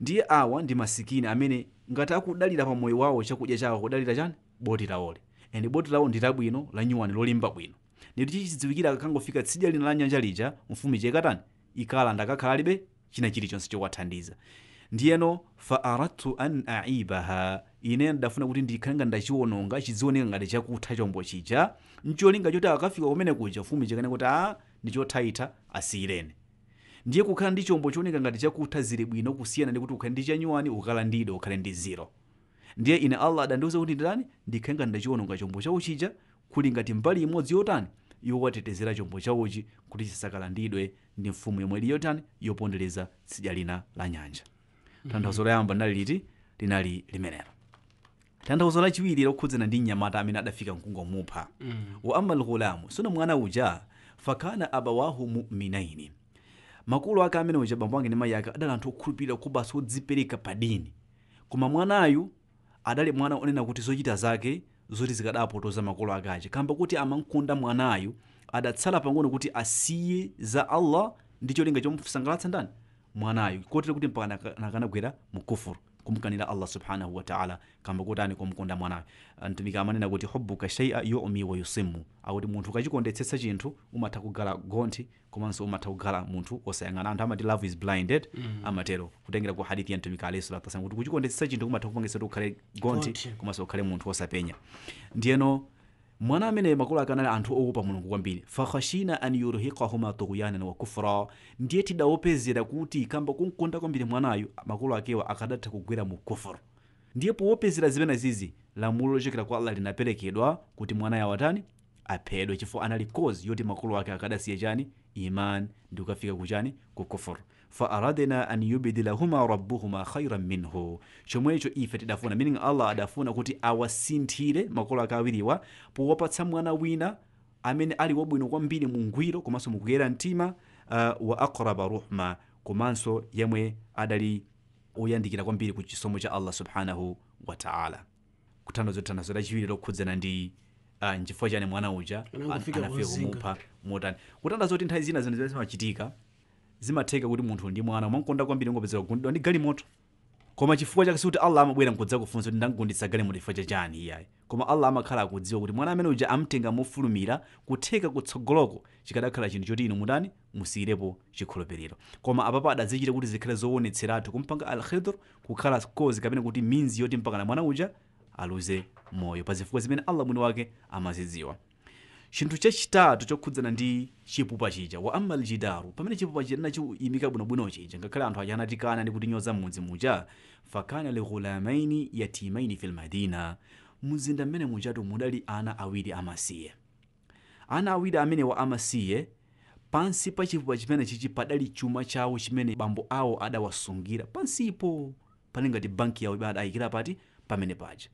ndiye awa ndi masikini amene ngati akudalira pa moyo wawo chakudya chawo kudalira chani boti lawole ende boti lawo ndi labwino la nyuwani lolimba bwino lero chichi chidziwikira kakangofika tsidya lina la nyanja lija mfumu ija ikatani ikalanda kakhala libe china chilichonse chowathandiza ndiyeno fa aradtu an aibaha ine ndafuna kuti ndikhalenga ndachiwononga chidzioneka ngati chakutha chombo chija ncholinga choti akafika kumene kuja mfumu ija kanena kuti a ndichothaitha asiyirene ndiye kukhala ndi chombo chooneka ngati chakutha zili bwino kusiyana ndi kuti ukhale ndi chanyuwani ukalandide ukhale ndi ziro ndiye ine allah adandiuza kuti nditani ndikhalenga ndachiwononga chombo chawo chija kuli ngati mbali imodzi yotani yowatetezera chombo chawochi kuti chisakalandidwe ndi mfumu yomwe ili yotani yopondereza tsidya lina la nyanja mm -hmm. tanthauzo layamba linali liti linali limenelo tanthauzo lachiwiri lokhudzana ndi mnyamata amene adafika mkungu wamupha mm. wa amma lghulamu suno mwana uja fakana abawahu muminaini makulu ake amene uja bambo ake ndi mayi ake adali anthu okhulupirira kuba sodzipereka pa dini koma mwanayu adali mwana onena kuti zochita zake zoti zikadapo toza makolo akache kamba kuti amankunda mwanayu adatsala pang'ono kuti asiye za allah ndi cholinga chomusangalatsa ndani mwanayu kotere kuti mpaka nakanagwera mu kumkanira allah subhanahu wataala kamba kotani komkonda mwanayo mtumiki amanena kuti hubuka shaia yumi wa yusimu akuti munthu ukachikondetsetsa chinthu umatha kugala gonthi komanso umatha kugala munthu osayang'ana anthu amati love is blinded mm. Mm-hmm. amatero kutengera ku hadithi ya mtumiki alehi salatu wasalam kuti kuchikondetsetsa chinthu kumatha kupangitsa kuti ukhale gonthi komanso ukhale munthu osapenya ndiyeno mwana ameneye makulu akanali anthu owopa mulungu kwambiri fakhashina an yurhiqahuma tughyanan wa kufra ndiye tidaopezera kuti kamba kunkonda kwambiri mwanayo makolo akewa akadatha kugwera mu kufuru ndiye poopezera zimene zizi lamulo lochokera kwa allah linaperekedwa kuti mwana yawo atani aphedwe chifukwa anali kozi yoti makolo ake akadasiya chani iman ndi kukafika kuchani ku kufuru faaradna an yubdilahuma rabuhuma khairan minhu chomwe ife tidafuna meaning allah adafuna kuti awasinthire makolo akawiriwa powapatsa mwana wina amene ali wabwino kwambiri mungwiro komanso mukuyera mtima uh, wa akraba ruhma komanso yemwe adali oyandikira kwambiri ku chisomo cha allah subhanahu wataala kuthandazo lachiwiri lokhudzana ndi uh, nchifukwa chani mwana uja anafika kumupha motani kuthandazo kuti nthawi zina zina zimene zimachitika zimatheka kuti munthu ndi mwana mwankonda kwambiri ngopezeka kugundidwa ndi galimoto koma chifukwa chake sikuti allah amabwera nkudzakufunsa kuti ndakugunditsa galimoto chifukwa chachani iyayi koma allah amakhala akudziwa kuti mwana amene uja amtenga mofulumira kutheka kutsogoloko chikadakhala chinthu choti inu mudani musiyirepo chikhulupiriro koma apapa adazichita kuti zikhale zowonetseratu kumpanga alkhidr kukhala kozi kapena kuti minzi yoti mpakana mwana uja aluze moyo pa zifukwa zimene allah mwini wake amazidziwa chinthu chachitatu chokhudzana ndi chipupa chija wa amal jidaru pamene chipupa chija linachoyimika bwinobwino chija ngakhale anthu aja anatikana ndi kutinyoza mudzi muja fakana lighulamaini yatimaini fil madina mzinda mmene mujatu mudali ana awiri amasiye ana awiri amene wa amasiye pansi pa chipupa chimene chichi padali chuma chawo chimene bambo awo adawasungira pansipo pali ngati banki yawo ibada adayikira pati pamene paja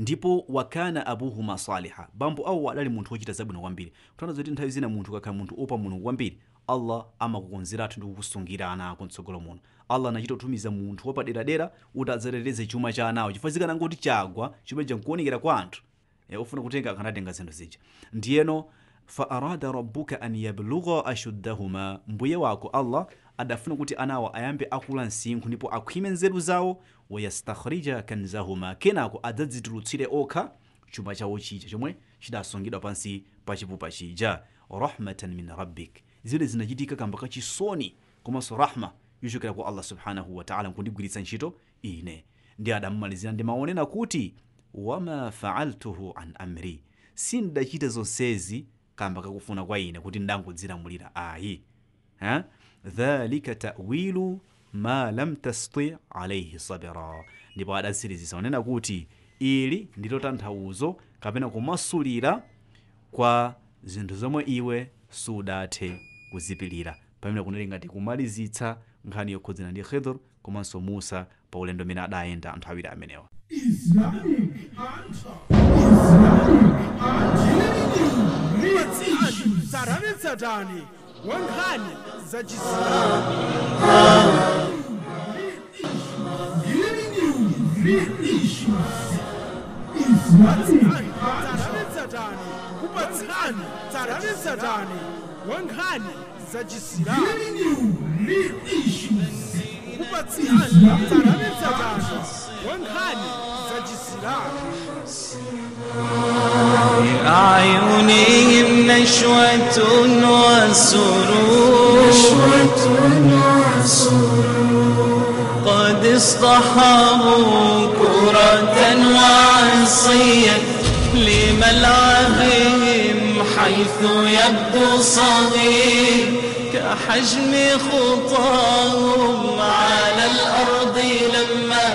ndipo wakana abuhuma saliha bambo awo adali munthu wochita zabwino kwambiri kutana zoti nthawi zina munthu kakhala munthu opa mulungu kwambiri allah amakukonzeratu ndi kukusungira anako mtsogolo muno allah anachita kutumiza munthu wapaderadera kuti adzateteze chuma cha anawo chifazikana ngoti chagwa chimene chankuonekera kwa anthu e, ofuna kutenga akhanatenga zinthu zija ndiyeno faarada rabbuka an yablugha ashuddahuma mbuye wako allah adafuna kuti anawa ayambe akula msinkhu ndipo akhwime nzeru zawo wayastakhrija kanzahuma kenako adzadzitulutsire okha chuma chawo chija chomwe chidasungidwa pansi pa chipupa chija rahmatan min rabbik zile zinachitika kamba kachisoni komanso rahma yochokera kwa allah subhanahu wataala nkundigwiritsa ntchito ine ndi adammalizira ndimaonena kuti wama faaltuhu an amri sindachita zonsezi kamba kakufuna kwa ine kuti ndangodzilamulira ayi ha? dhalika ta'wilu ma lam tasti alaihi sabira ndipo adatsirizisa unena kuti ili ndilo tanthauzo kapena kumasulira kwa zinthu zomwe iwe sudathe kuzipilira pamene kunali ngati kumalizitsa nkhani yokhudzana ndi khidr komanso musa pa ulendo umene adayenda anthu awiri amenewa Satani wankhani zacisilamuzatani kupatsani tsarani satani wankhani zacisilamu Spaziale, Tarame نشوة وسرور قد اصطحبوا كرة وعصية لملعبهم حيث يبدو صغير كحجم خطاهم على الأرض لما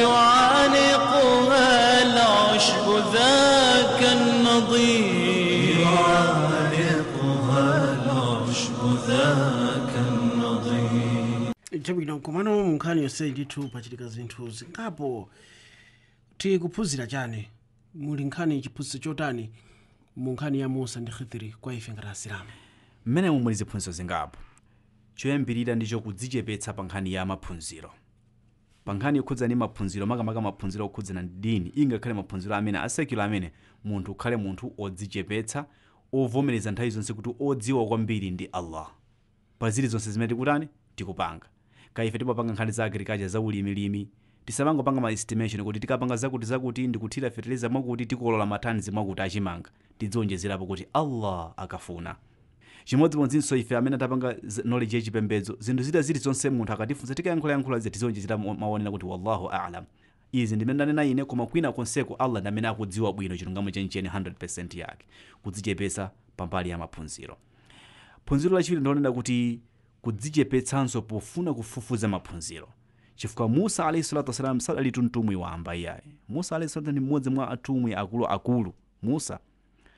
يعانقها العشب ذاك النظير يعانقها العشب ذاك النظير chabwino komano mu nkhani yonseyi ndithu pachitika zinthu zingapo tikuphunzira chani muli nkhani chiphunzitso chotani mu nkhani ya musa ndi khidiri kwa ife ngati asilamu mmene mumwe zipfunso zingapo choyambirira ndicho kudzichepetsa pa nkhani ya maphunziro pa nkhani yokhudza ni maphunziro makamaka maphunziro okhudzana ndi dini ingakhale maphunziro amene asekelo amene munthu ukhale munthu odzichepetsa ovomereza nthawi zonse kuti odziwa kwambiri ndi allah pa zili zonse zimene tikutani tikupanga kaife timapanga nkhani za agriculture za ulimilimi tisamangopanga ma estimation kuti tikapanga zakuti zakuti ndikuthira fetereza mwakuti tikolola mathanzi mwakuti achimanga tidzionjezerapo kuti allah akafuna chimodzimodzi ife amene atapanga knowledge yachipembedzo zinthu zita zili zonse munthu akatifunsa tikayankhulankhulaze tizonjezera maonera kuti wallahu alam izi ndimene ndanena ine koma kwina konseko allah ndi amene akudziwa bwino chilungamo chenicheni 100 yake kudzichepetsa pambali ya maphunziro phunziro lachiwiri ndionena kuti kudzichepetsanso pofuna kufufuza maphunziro chifukwa musa alaihi salatu wasalam sadalitu mtumwi wa ambayaye musa alaihi salatu ni mmodzi mwa atumwi akuluakulu musa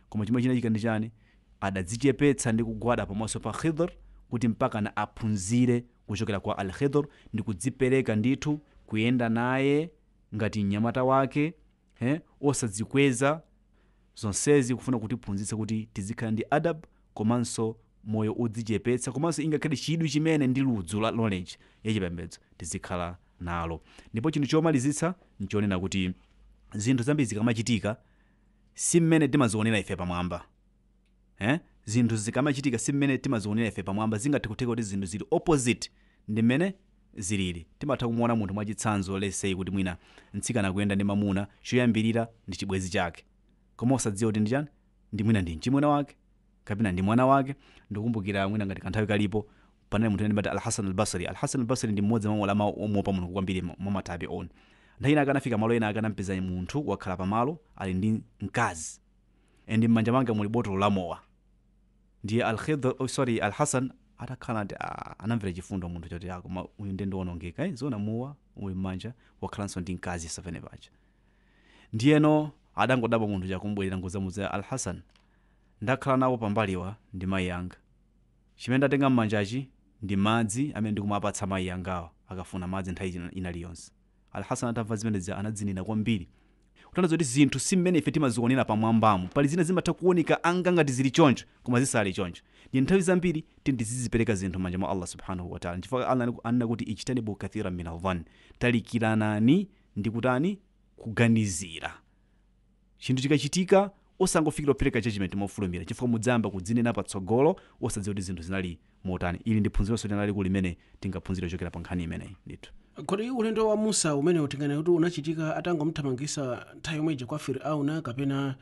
koma chimwe china chika ndi chani adadzichepetsa ndi kugwada pamaso pa khidr kuti mpaka na aphunzire kuchokera kwa al khidr ndi kudzipereka ndithu kuyenda naye ngati mnyamata wake he osadzikweza zonsezi kufuna kutiphunzitsa kuti tizikhala ndi adab komanso moyo odzichepetsa komanso ingakhale chidwi chimene ndi ludzu la knowledge yachipembedzo tizikhala nalo ndipo chinthu chomalizitsa nchonena kuti zinthu zambiri zikamachitika si mmene timazionera ife pamwamba eh? zinthu zikamachitika si mmene timaziwonera ife pamwamba zingathe kutheka kuti zinthu zili opposite ndi mmene zilili timatha kumuona munthu mwachitsanzo lesei kuti mwina mtsikana kuyenda ndi mamuna choyambirira ndi chibwezi chake koma osadziwa kuti ndi ndi mwina ndi mchimwene wake kapena ndi mwana wake ndikumbukira mwina ngati kanthawi kalipo panali munthu ene bati alhasan albasri alhasan albasri ndi mmodzi mamwe olama omuopa munthu kwambiri mwamatabi on nthawi ina akanafika malo ena akanampeza munthu wakhala pamalo ali ndi mkazi ndi m'manja manga muli botolo la mowa ndiye alkhidr oh, sorry alhasan atakhala ah, eh? ndi anamvira chifundo munthu choti ako uyu ndi ndiwonongeka zonamuwa uyu mmanja wakhalanso ndi mkazi savene paja ndiyeno adangodaba munthu chakumbwerera ngozamuza alhasan ndakhala nawo pambaliwa ndi mayi yanga chimene ndatenga mmanjachi ndi madzi amene ndikumapatsa mayi yangawa akafuna madzi nthawi ina iliyonse alhasan atamva zimenezi anadzininira kwambiri kutala zoti zinthu si mmene ife timazionera pamwambamu pali zina zimatha kuoneka angangati zili choncho koma zisali choncho ndi nthawi zambiri tindizizipereka zinthu manja mwa allah subhanahu wataala chifukwa anna kuti ichitani bukathira min adhan talikiranani ndi kutani kuganizira chinthu chikachitika osangofikira kupereka judgment mofulumira chifukwa mudzayamba kudzinena patsogolo osadziwa kuti zinthu zinali motani ili ndi phunziro so linali kulimene tingaphunzira chochokera pa nkhani imeneyi ndithu kodi ulendo wa musa umene utengana kuti unachitika atangomthamangisa nthawi yomwe ija kwa firauna kapena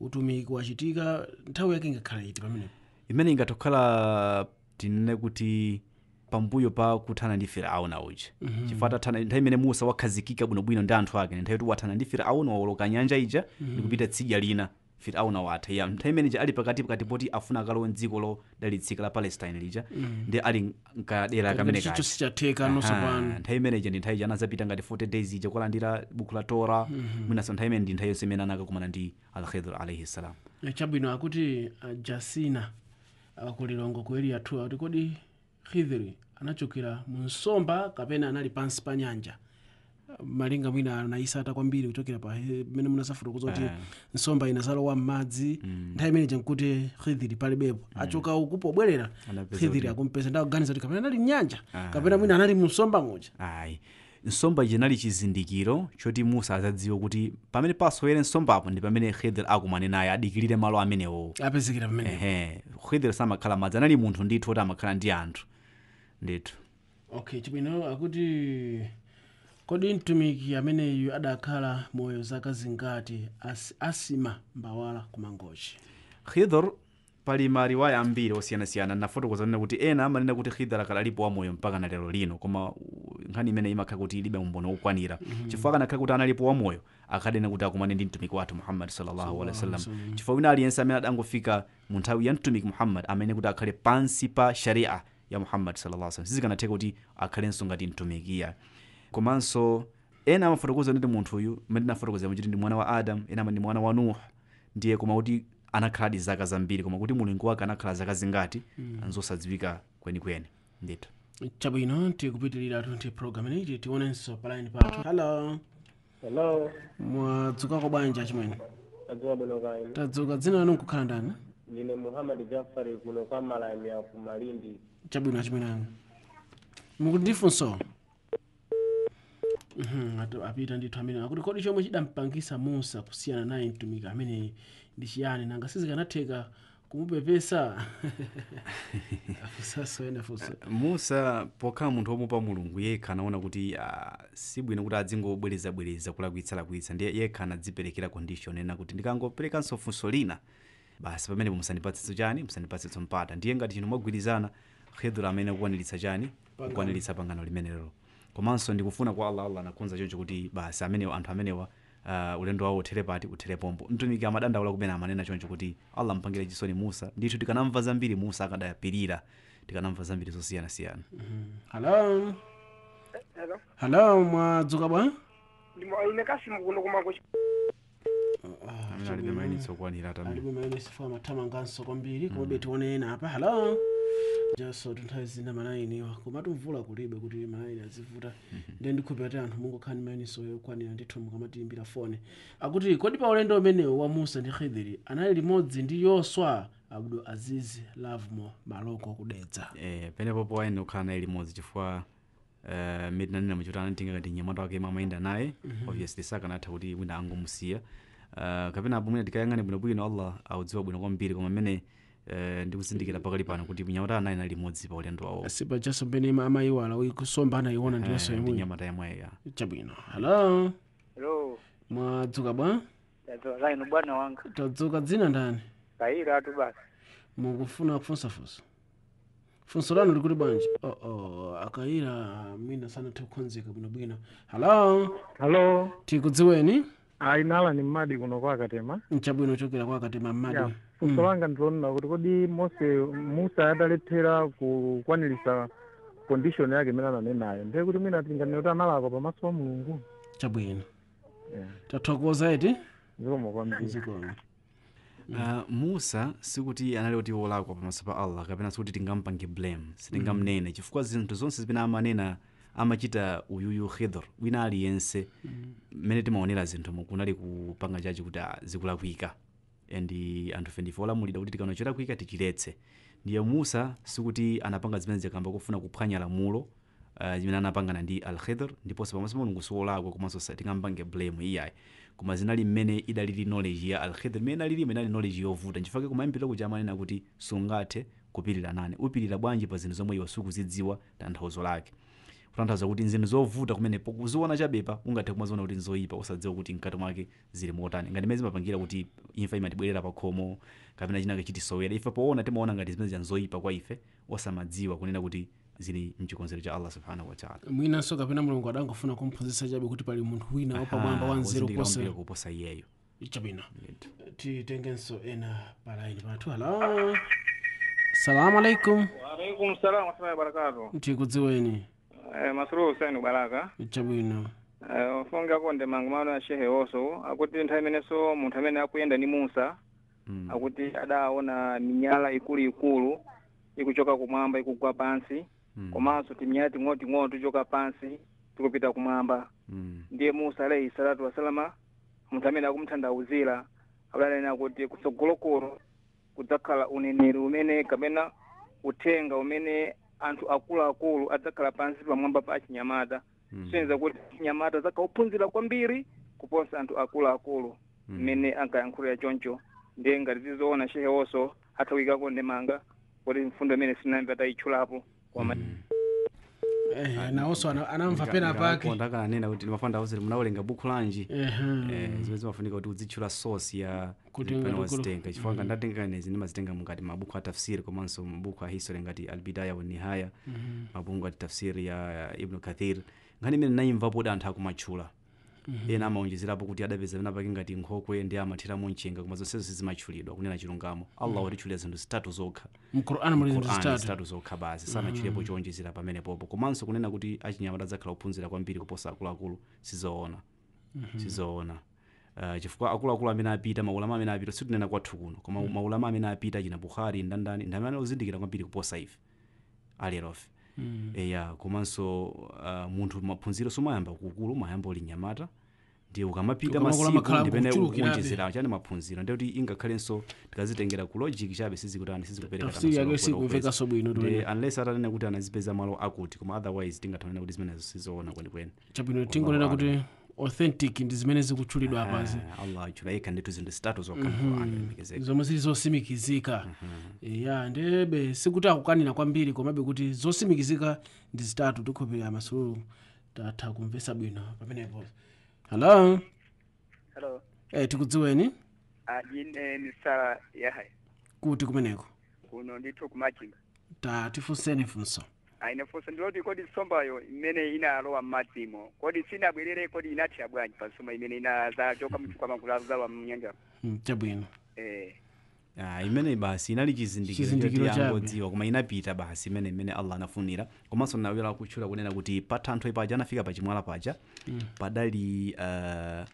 utumiki wachitika nthawi yake ingakhala iti pamenepo imene ingatokhala tinene kuti pambuyo pa kuthana ndi firauna uja mm -hmm. chifukwa nthawi imene musa wakhazikika bwinobwino ndi anthu ake nthawi kuti wathana ndi firauna wawoloka nyanja ija mm -hmm. nikupita tsidya lina firauna watha iye anthu amene ali pakati pakati poti afuna akalowe mdziko dalitsika la palestine lija mm. ndi ali nkadera kamene kachinthawi ndi nthawi jana zapita ngati 40 days ija kulandira buku la tora mm-hmm. mwinanso nthawi imene ndi nthawi yonse imene anakakumana ndi alkhidr alaihi ssalam chabwino akuti uh, jasina akulilongo ku area 2 akuti kodi khidhiri anachokera munsomba kapena anali pansi pa nyanja malinga mwina anayisa atakwambiri kuchokera pa mmene munasafuna kuzoti eh. nsomba inasala wa m'madzi mm. nthawi imeneja nkuti khidhiri palibepo mm. Eh. achoka uku pobwerera khidhiri akumpeza ndakuganiza kuti kapena anali mnyanja ah. kapena mwina anali msomba muja nsomba chinali chizindikiro choti musa azadziwe kuti pamene pasowere nsombapo ndi pamene khidr akumane naye adikirire malo amenewo apezekera pamenewo ehe khidr samakhala madzi anali munthu ndithu oti amakhala ndi anthu ndithu okay chibwino akuti kodi mtumiki amene iyu adakhala moyo zaka zingati as, asima mbawala kumangochi khidhr pali maliwaya ambiri osiyanasiyana nafotokoza nena kuti ena amanena kuti khidhr akala alipo wamoyo mpaka na lero lino koma nkhani imene imakhala kuti ilibe umbono wokwanira mm -hmm. chifukwa akanakhala kuti analipo wamoyo akhadanena kuti akumane ndi mtumiki wathu muhammad sallallahu alaihi wasallam chifukwa wina aliyense amene adangofika mu nthawi ya mtumiki muhammad amene kuti akhale pansi pa sharia ya muhammad sallallahu alaihi wasallam sizikanatheka kuti akhalenso ngati mtumikiya komanso ena amafotokoza ndi munthu uyu mmene tinafotokozera muchiti ndi mwana wa adam ena ndi mwana wa nuh ndiye koma kuti anakhaladi zaka zambiri koma kuti mulingo wake anakhala zaka zingati mm. anzosadziwika kwenikweni ndithu chabwino tikupitirira tunthi program ineyi tionenso palaini pathu hello hello mwadzukako bwanja chimwene tadzuka bwino kani tadzuka dzina lanu nkukhala ndani ndine muhammad jafari kuno kwa malayami ya kumalindi chabwino anu mukundifunso Mhm, apita ndithu amene akuti kodi chomwe chidampangisa musa kusiyana naye mtumiki amene ndi chiyani nanga sizikanatheka kumupepesa musa pokhala munthu womupa mulungu yekha anaona kuti sibwino kuti adzingobwerezabwereza kulakwitsalakwitsa ndiye yekha anadziperekera condition ena kuti ndikangoperekanso funso lina basi pamenepo musandipatsitso chani musandipatsitso mpata ndiye ngati chino mwagwirizana khedula amene akukwaniritsa chani kukwaniritsa pangano limenelo. komanso ndikufuna kwa allah allah nakhunza choncho kuti basi amenewa anthu amenewa uh, ulendo wawo uthere pati uthere pombo mtumiki amadandaula kumene amanena choncho kuti allah mpangire chisoni musa ndithu tikanamva zambiri musa akadayapirira tikanamva zambiri zosiyanasiyana mm -hmm. hello hello hello mwadzuka bwa ndimwaine kasimu kuno kumako ah, ah, alibe mayinitso kwambiri koma betione mm-hmm. ena apa hello jaso tanthawi zina manayiniwa komatu mvula kulibe kuti manayini azivuta ndiye mhm. ndikhupira ti anthu mungokhani mayiniso yokwanira ndithu mukamatiimbira fone akuti kodi pa ulendo umenewu wa musa ndi khidiri anali limodzi ndi yoswa abdul aziz lavmo maloko kudedza eh penepo powayini ukhala naye limodzi chifukwa Uh, eh, midinanena muchiti anatinga kati nyamata wake mamayenda naye mm -hmm. obviously sakanatha kuti wina angomusiya uh, eh, kapena apo mwina tikayang'ane bwinobwino allah audziwa bwino kwambiri koma mmene Eh, ndi kuzindikira eh, pakali pano kuti minyamata anayi nali imodzi pa ulendo wawo sipachaso pene ima amayiwala kusomba anayiona ndiwonso eh, imwe nyamata yemwe ya chabwino hello hello mwadzuka bwa tadzuka kaino bwana wanga tadzuka dzina ndani kaira atu basi mukufuna kufunsafunsa funso lanu likuti bwanji oh, oh. akaira mina sanathe kukhonzeka bwinobwino hello hello tikudziweni ayi nala ni mmadi kuno kwa katema nchabwino chokera kwa katema mmadi yeah. kusolanga mm. ndilonda kuti kodi mose musa adalephera kukwanirisa condition yake imene ananenayo ndiye kuti mwina tinganiro tanalakwa pamaso pa mulungu chabwino tathokoza iti zikomo kwambiri Uh, musa sikuti anali oti wolakwa pamaso pa allah kapena sikuti tingampange blame sitingamnene mm. chifukwa zinthu zonse zimene amanena amachita uyuyu khidr wina aliyense mmene mm. timaonera zinthu kunali kupanga chachi kuti zikulakwika endi anthu 24 ife olamulira kuti tikano chotakuika tichiletse ndiye musa sikuti anapanga zimene zikamba kufuna kuphwanya lamulo eh, zimene uh, anapangana ndi al-khidr ndiponso pamwese mulungu siwolakwa komanso tingambange blame iyayi koma zinali mmene idalili knowledge ya al-khidr imene inalilimo inali knowledge yovuta nchifake kumayambirira kuti amanena kuti sungathe kupilira nane upilira bwanji pa zinthu zomwe iwe sikuzidziwa tanthauzo lake kutanthauza kuti nzinthu zovuta kumenepo kuziona chabepa ungathe kumazona kuti nzoyipa usadziwa kuti mkati mwake zili motani ngati mmene zimapangira kuti imfa imatibwerera khomo kapena china kichitisowera ife poona timaona ngati zimene nzoyipa kwa ife osamadziwa kunena kuti zili mchikonzero cha allah subhanahu wataala mwinanso kapena mulungu adangofuna kumphunzitsa chabe kuti pali munthu wina wapamwamba wanzeru kuposa iyeyo chabwino titengenso ena palaini pathu hala salamu alaikum waalaikum salam warahmatullahi wabarakatuh tikudziweni Eh, masuru masruhu husaini ubalaka ichabwino e, eh, ufunge akonde mangamano ya shehe woso akuti nthawi imeneso munthu amene akuyenda ni musa hmm. akuti adaona minyala ikuluikulu ikuchoka kumwamba ikugwa pansi hmm. komanso timinyala ting'oting'ono tichoka pansi tikupita kumwamba hmm. ndiye musa alayhi salatu wasalama munthu amene akumthandauzira akudanena kuti kutsogolokolo kudzakhala uneneri umene kapena uthenga umene anthu akuluakulu adzakhala pansi pamwamba pa achinyamata mm. soyenza kuti achinyamata zakauphunzira kwambiri kuposa anthu akuluakulu mmene hmm. mm. ankayankhulira choncho ndiye ngati tizoona chehewonso athawikako ndemanga kuti mfundo imene sinambi atayitchulapo kwa mm. Eh, naonso anamva pena pake ndaka lanji zimene eh, zimafunika kuti udzitchula source ya pena wazitenga chifukwa mm-hmm. ndatenga nezi ndimazitenga mungati mabukhu a tafsiri komanso mabukhu a history ngati albidaya wanihaya mabukhu mm-hmm. ngati tafsiri ya ibnu kathir nkhani imene nayimva poti anthu akumatchula Mhm. ena amaonjezerapo kuti adapeza pena pake ngati nkhokwe ndi amatheramu mchenga koma zonsezi zimatchulidwa kunena chilungamo allah mhm. watitchulira zinthu zitatu zokha zitatu zokha basi sanatchulepo mhm. chowonjezera pamenepopo komanso kunena kuti achinyamata adzakhala kuphunzira kwambiri kuposa akuluakulu sizoona sizoona Uh, chifukwa akuluakulu amene apita maulama amene apita situnena kwathu kuno koma maulama amene apita china bukhari ndandani ndi amene ozindikira kwambiri kuposa ife alerofe mm. eya komanso uh, ah, munthu maphunziro sumayamba kukulu mayamba uli nyamata ndiye ukamapita masiku ndipene kuchenjezera chani maphunziro ndiye kuti ingakhalenso tikazitengera ku logic chabe sizikutani sizikupereka eh, unless atanena kuti anazipeza malo akuti koma otherwise tingathanena kuti zimenezo sizoona kwenikweni chabwino tingonena kuti authentic ndi zikutchulidwa apazi ah, allah mhm. zomwe zili zosimikizika mhm. ya ndebe sikuti akukanira kwambiri komabe kuti zosimikizika ndi zitatu tikhupirira masululu tatha kumvesa bwino pamenepo hello hello eh tikudziweni ah, eh, ni sara yahay kuti kumeneko kuno ndithu kumachinga ta tifunseni funso ainefusa ndiloti kodi tsombayo imene inalowa m'madzimo kodi sinabwerere kodi inathiya bwanji pasoma imene inazachoka mchukwa makulu azalowa mnyanjamo hmm, chabwino eh Ah, imene basi inali chizindikiro yangodziwa koma inapita basi imene imene allah anafunira komanso nawira kutchula kunena kuti pa paja anafika pachimwala paja mm. padali uh,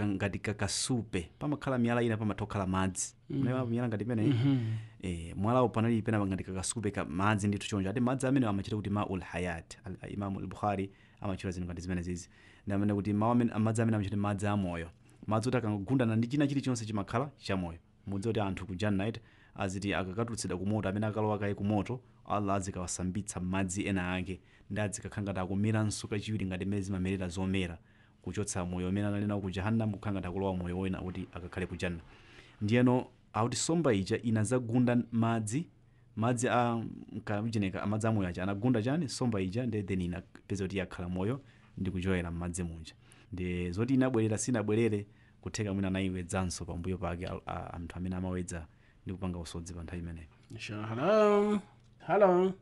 ngati kakasupe pamakhala miyala ina pamatokhala madzi mnaona mm. miyala ngati imene mm-hmm. eh mwalawo panali pena ngati kakasupe ka madzi ndithu choncho ati madzi amene amachita kuti maul hayat al-imam al-bukhari amachita zinthu ngati zimene zizi ndamene kuti mawa madzi amene amachita madzi amoyo madzi oti akangogundana ndi china chilichonse chimakhala chamoyo mudzi kuti anthu ku jannite aziti akakatulitsidwa ku moto amene akalowa kaye ku moto allah azikawasambitsa madzi ena ake ndi azikakhala ngati akumera nsuka chiwiri ngati imene zimamerera zomera kuchotsa moyo amene analena ku jehanamu kukhangata kulowa moyo wena kuti akakhale ku janna ndiyeno akuti somba ija inazagunda madzi madzi a nkajeneka amadzi amoyo aja anagunda chani somba ija ndi then inapeza kuti yakhala moyo ndi kuchowera m'madzi munja ndi zoti inabwerera sinabwerere kutheka mwina anayiwedzanso pambuyo pake anthu amene amawedza ndi kupanga usodzi pa nthawi imeneyo hello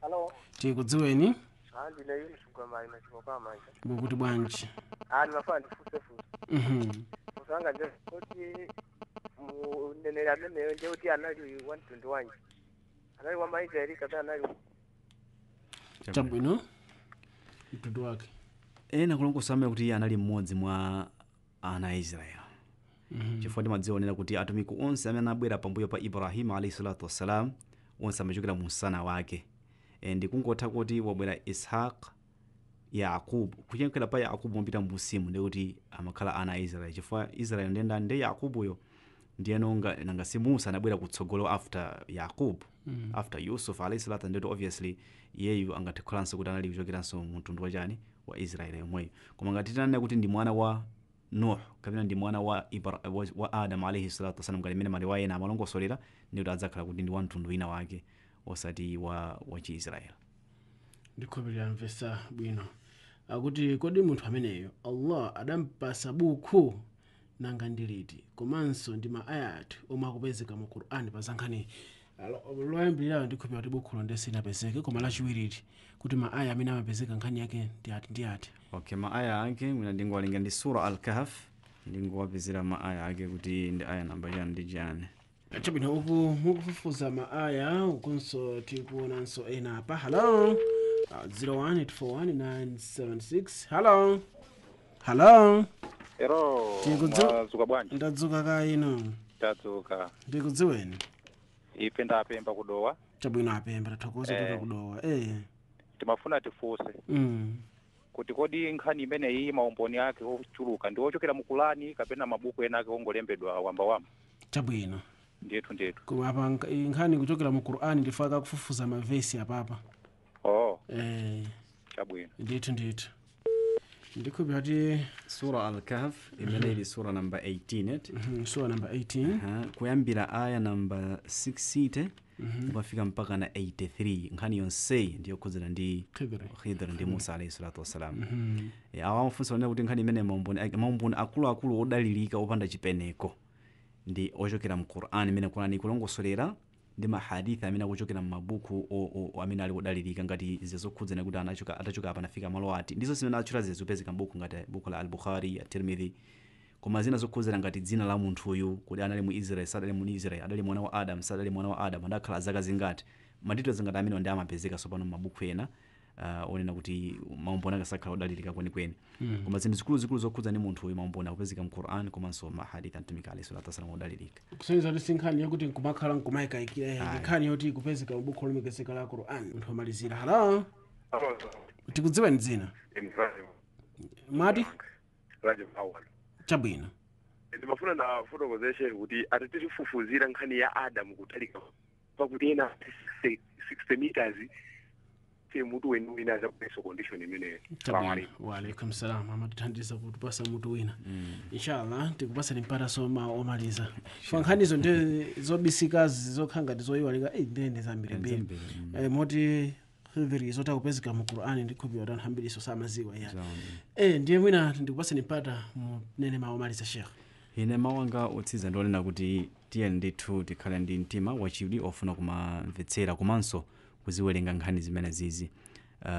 hello tikudziweni handile imsuka kusanga mneneri ameneyo anali wamaita eri anali chabwino mtundu wake ena eh, kuti anali mmodzi mwa ana a israeli mhm. chifukwa ndimadzionera kuti atumiki onse amene anabwera pambuyo pa ibrahimu alaihi salatu wassalam onse amachokera mu msana wake ndikungotha kuti wabwera isihaq yaqubu kuchenkera pa yaqubu wapita mbusimu ndikuti amakhala ana a israeli chifukwa israeli ndenda nde yaqubuyo ndiyeno nanga si musa anabwera kutsogolo after yaqubu mm. after yusuf alaihi salatu ndito obviously yeyu angatikholanso kuti anali kuchokeranso mtundu wachani wa israeli yomweyo koma ngati ngatitanena kuti ndi mwana wa nuh kapena ndi mwana wa, Ibar, wa, wa adam alaihi salatu wasalam ngati mmene mali wa ena amalongosolera ndikuti adzakhala kuti ndi wa mtundu wina wake osati wa wachiisraeli ndikhopi liyamvesa bwino akuti kodi munthu ameneyo allah adampasa bukhu nanga ndiliti komanso ndi ma ayati omwe akupezeka mu qur'ani pazankhani loyambilirayo ndikhopiwa kuti bukhulo ndese linapezeke koma lachiwiriri kuti ma aya amene amapezeka nkhani yake ndi ati ndi ati okay ma aya ake mwina ndingowalinga ndi sura al kahf ndingowapezera ma aya ake kuti ndi aya namba chani ndi chani acabwino uku mukufufuza ma aya ukonso tikuona nso ena apa halo 0184196 halo halo ndadzuka ino tadzuka ndikudziweni ife ndapemba kudowa chabwino apemba tathokoza tota kudowa eh timafuna tifuse mm. kuti kodi nkhani imeneyi maumboni ake ochuluka ndi ochokera mukulani kapena mabuku ena ake ongolembedwa wamba wamba chabwino ndethu ndethu kuapa nkhani kuchokera mu qur'ani ndifaka kufufuza mavesi apapa oh eh chabwino ndethu ndethu ndikhuphe ati sura al-kahf imene mhm. ili sura namba 18 it mhm, sura namba 18 kuyambira aya namba 60 kukafika mpaka na 83 nkhani yonseyi ndiyokhudzera ndi khidr ndi musa alayhi salatu wassalam mhm. awamufunsa lonena kuti nkhani imene maumboni akuluakulu odalilika opanda chipeneko ndi ojokera ochokera mqur'ani imene kurani ikulongoswerera ndi mahaditha amene akuchokera m'mabuku amene ali odalirika ngati zizokhudzana kuti atachoka apa nafika malo ati ndizo zimene atchula zizopezeka m'buku ngati buku la al-bukhari at-tirmidhi koma zina zokhudzera ngati dzina la munthuyu kuti anali mu israel sadali mu israel adali mwana wa adam sadali mwana wa adam adakhala zaka zingati matitulo zingati amene ndi amapezeka sopano m'mabuku ena uh, onena kuti maumboni akasakhala odalirika kweni mm. koma zinthu zikuluzikulu zokhuza ni munthu uyu maumboni akupezeka mquran komanso mahadith amtumiki alahi salatu wasalam odalirika kusonyeza kuti si nkhani yokuti nkumakhala nkumayikaikira nkhani yoti kupezeka buku lomekeseka la quran munthu amalizira hala tikudziweni dzina mati chabwino ndimafuna na fotokozeshe kuti ati nkhani ya adamu kutalika pakuti ena 60 meters te mutu wena wina aza kuesa condition imeneyo waalaikum salam amatithandiza kutipasa mutu wina mm. inshallah tikupasani mpataso omaliza fankhanizo ndi zobisikazi zokhala ngati zoyiwalika eh, ndene zambiribiri mm. eh, moti hiviri zota kupezeka mu qur'ani ndikhupi wata nhambiliso samaziwa yani eh ndiye mwina ndikupasani mpata munene mawu omaliza ine mawu otsiza ndionena kuti tiyeni ndithu tikhale ndi mtima wachidwi ofuna kumamvetsera komanso kuziwerenga nkhani zimene zizi uh,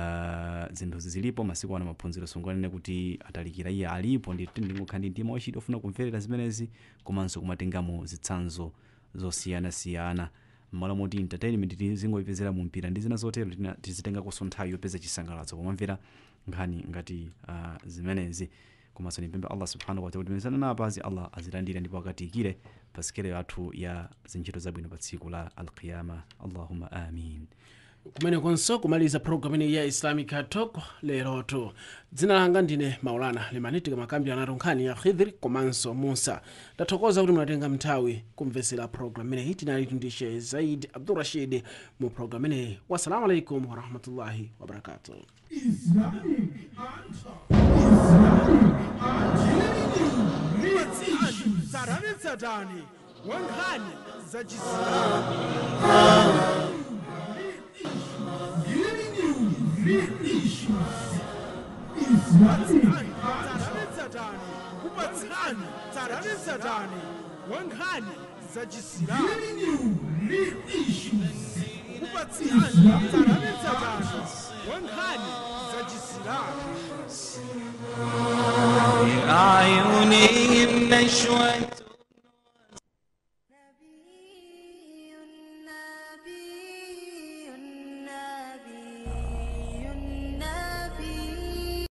zinthu zilipo masiku ana maphunziro sungonene kuti atalikira iye alipo ndithu ndingokhala ndi mtima wachidwi ofuna kumverera zimenezi komanso kumatengamo zitsanzo zosiyanasiyana mmalo moti entertainment zingoyipezera mu mpira ndi zina zotero tizitenga koso nthawi yopeza chisangalatso komamvera nkhani ngati uh, zimenezi komanso pembe allah subhanahu wataala kuti pamene napo azi allah azilandire ndipo akatikire pasikelo yathu ya zintchito zabwino pa tsiku la alqiyama allahumma amin kumene konso kumaliza programu ya islamic talk lerotu dzina langa ndine maulana limanitika makambi anatu nkhani ya khidhiri komanso musa ndathokoza kuti munatenga mthawi kumvesera programu imeneyi tinali tundishe zaid abdurashid mu programu imeneyi wassalamu alaikum warahmatullahi wabarakatuh Islamic Islamic kubatsani tsarani satani wankhani zajisilamu kubatsani tsarani satani wankhani zajisilamu في أعينهم نشوة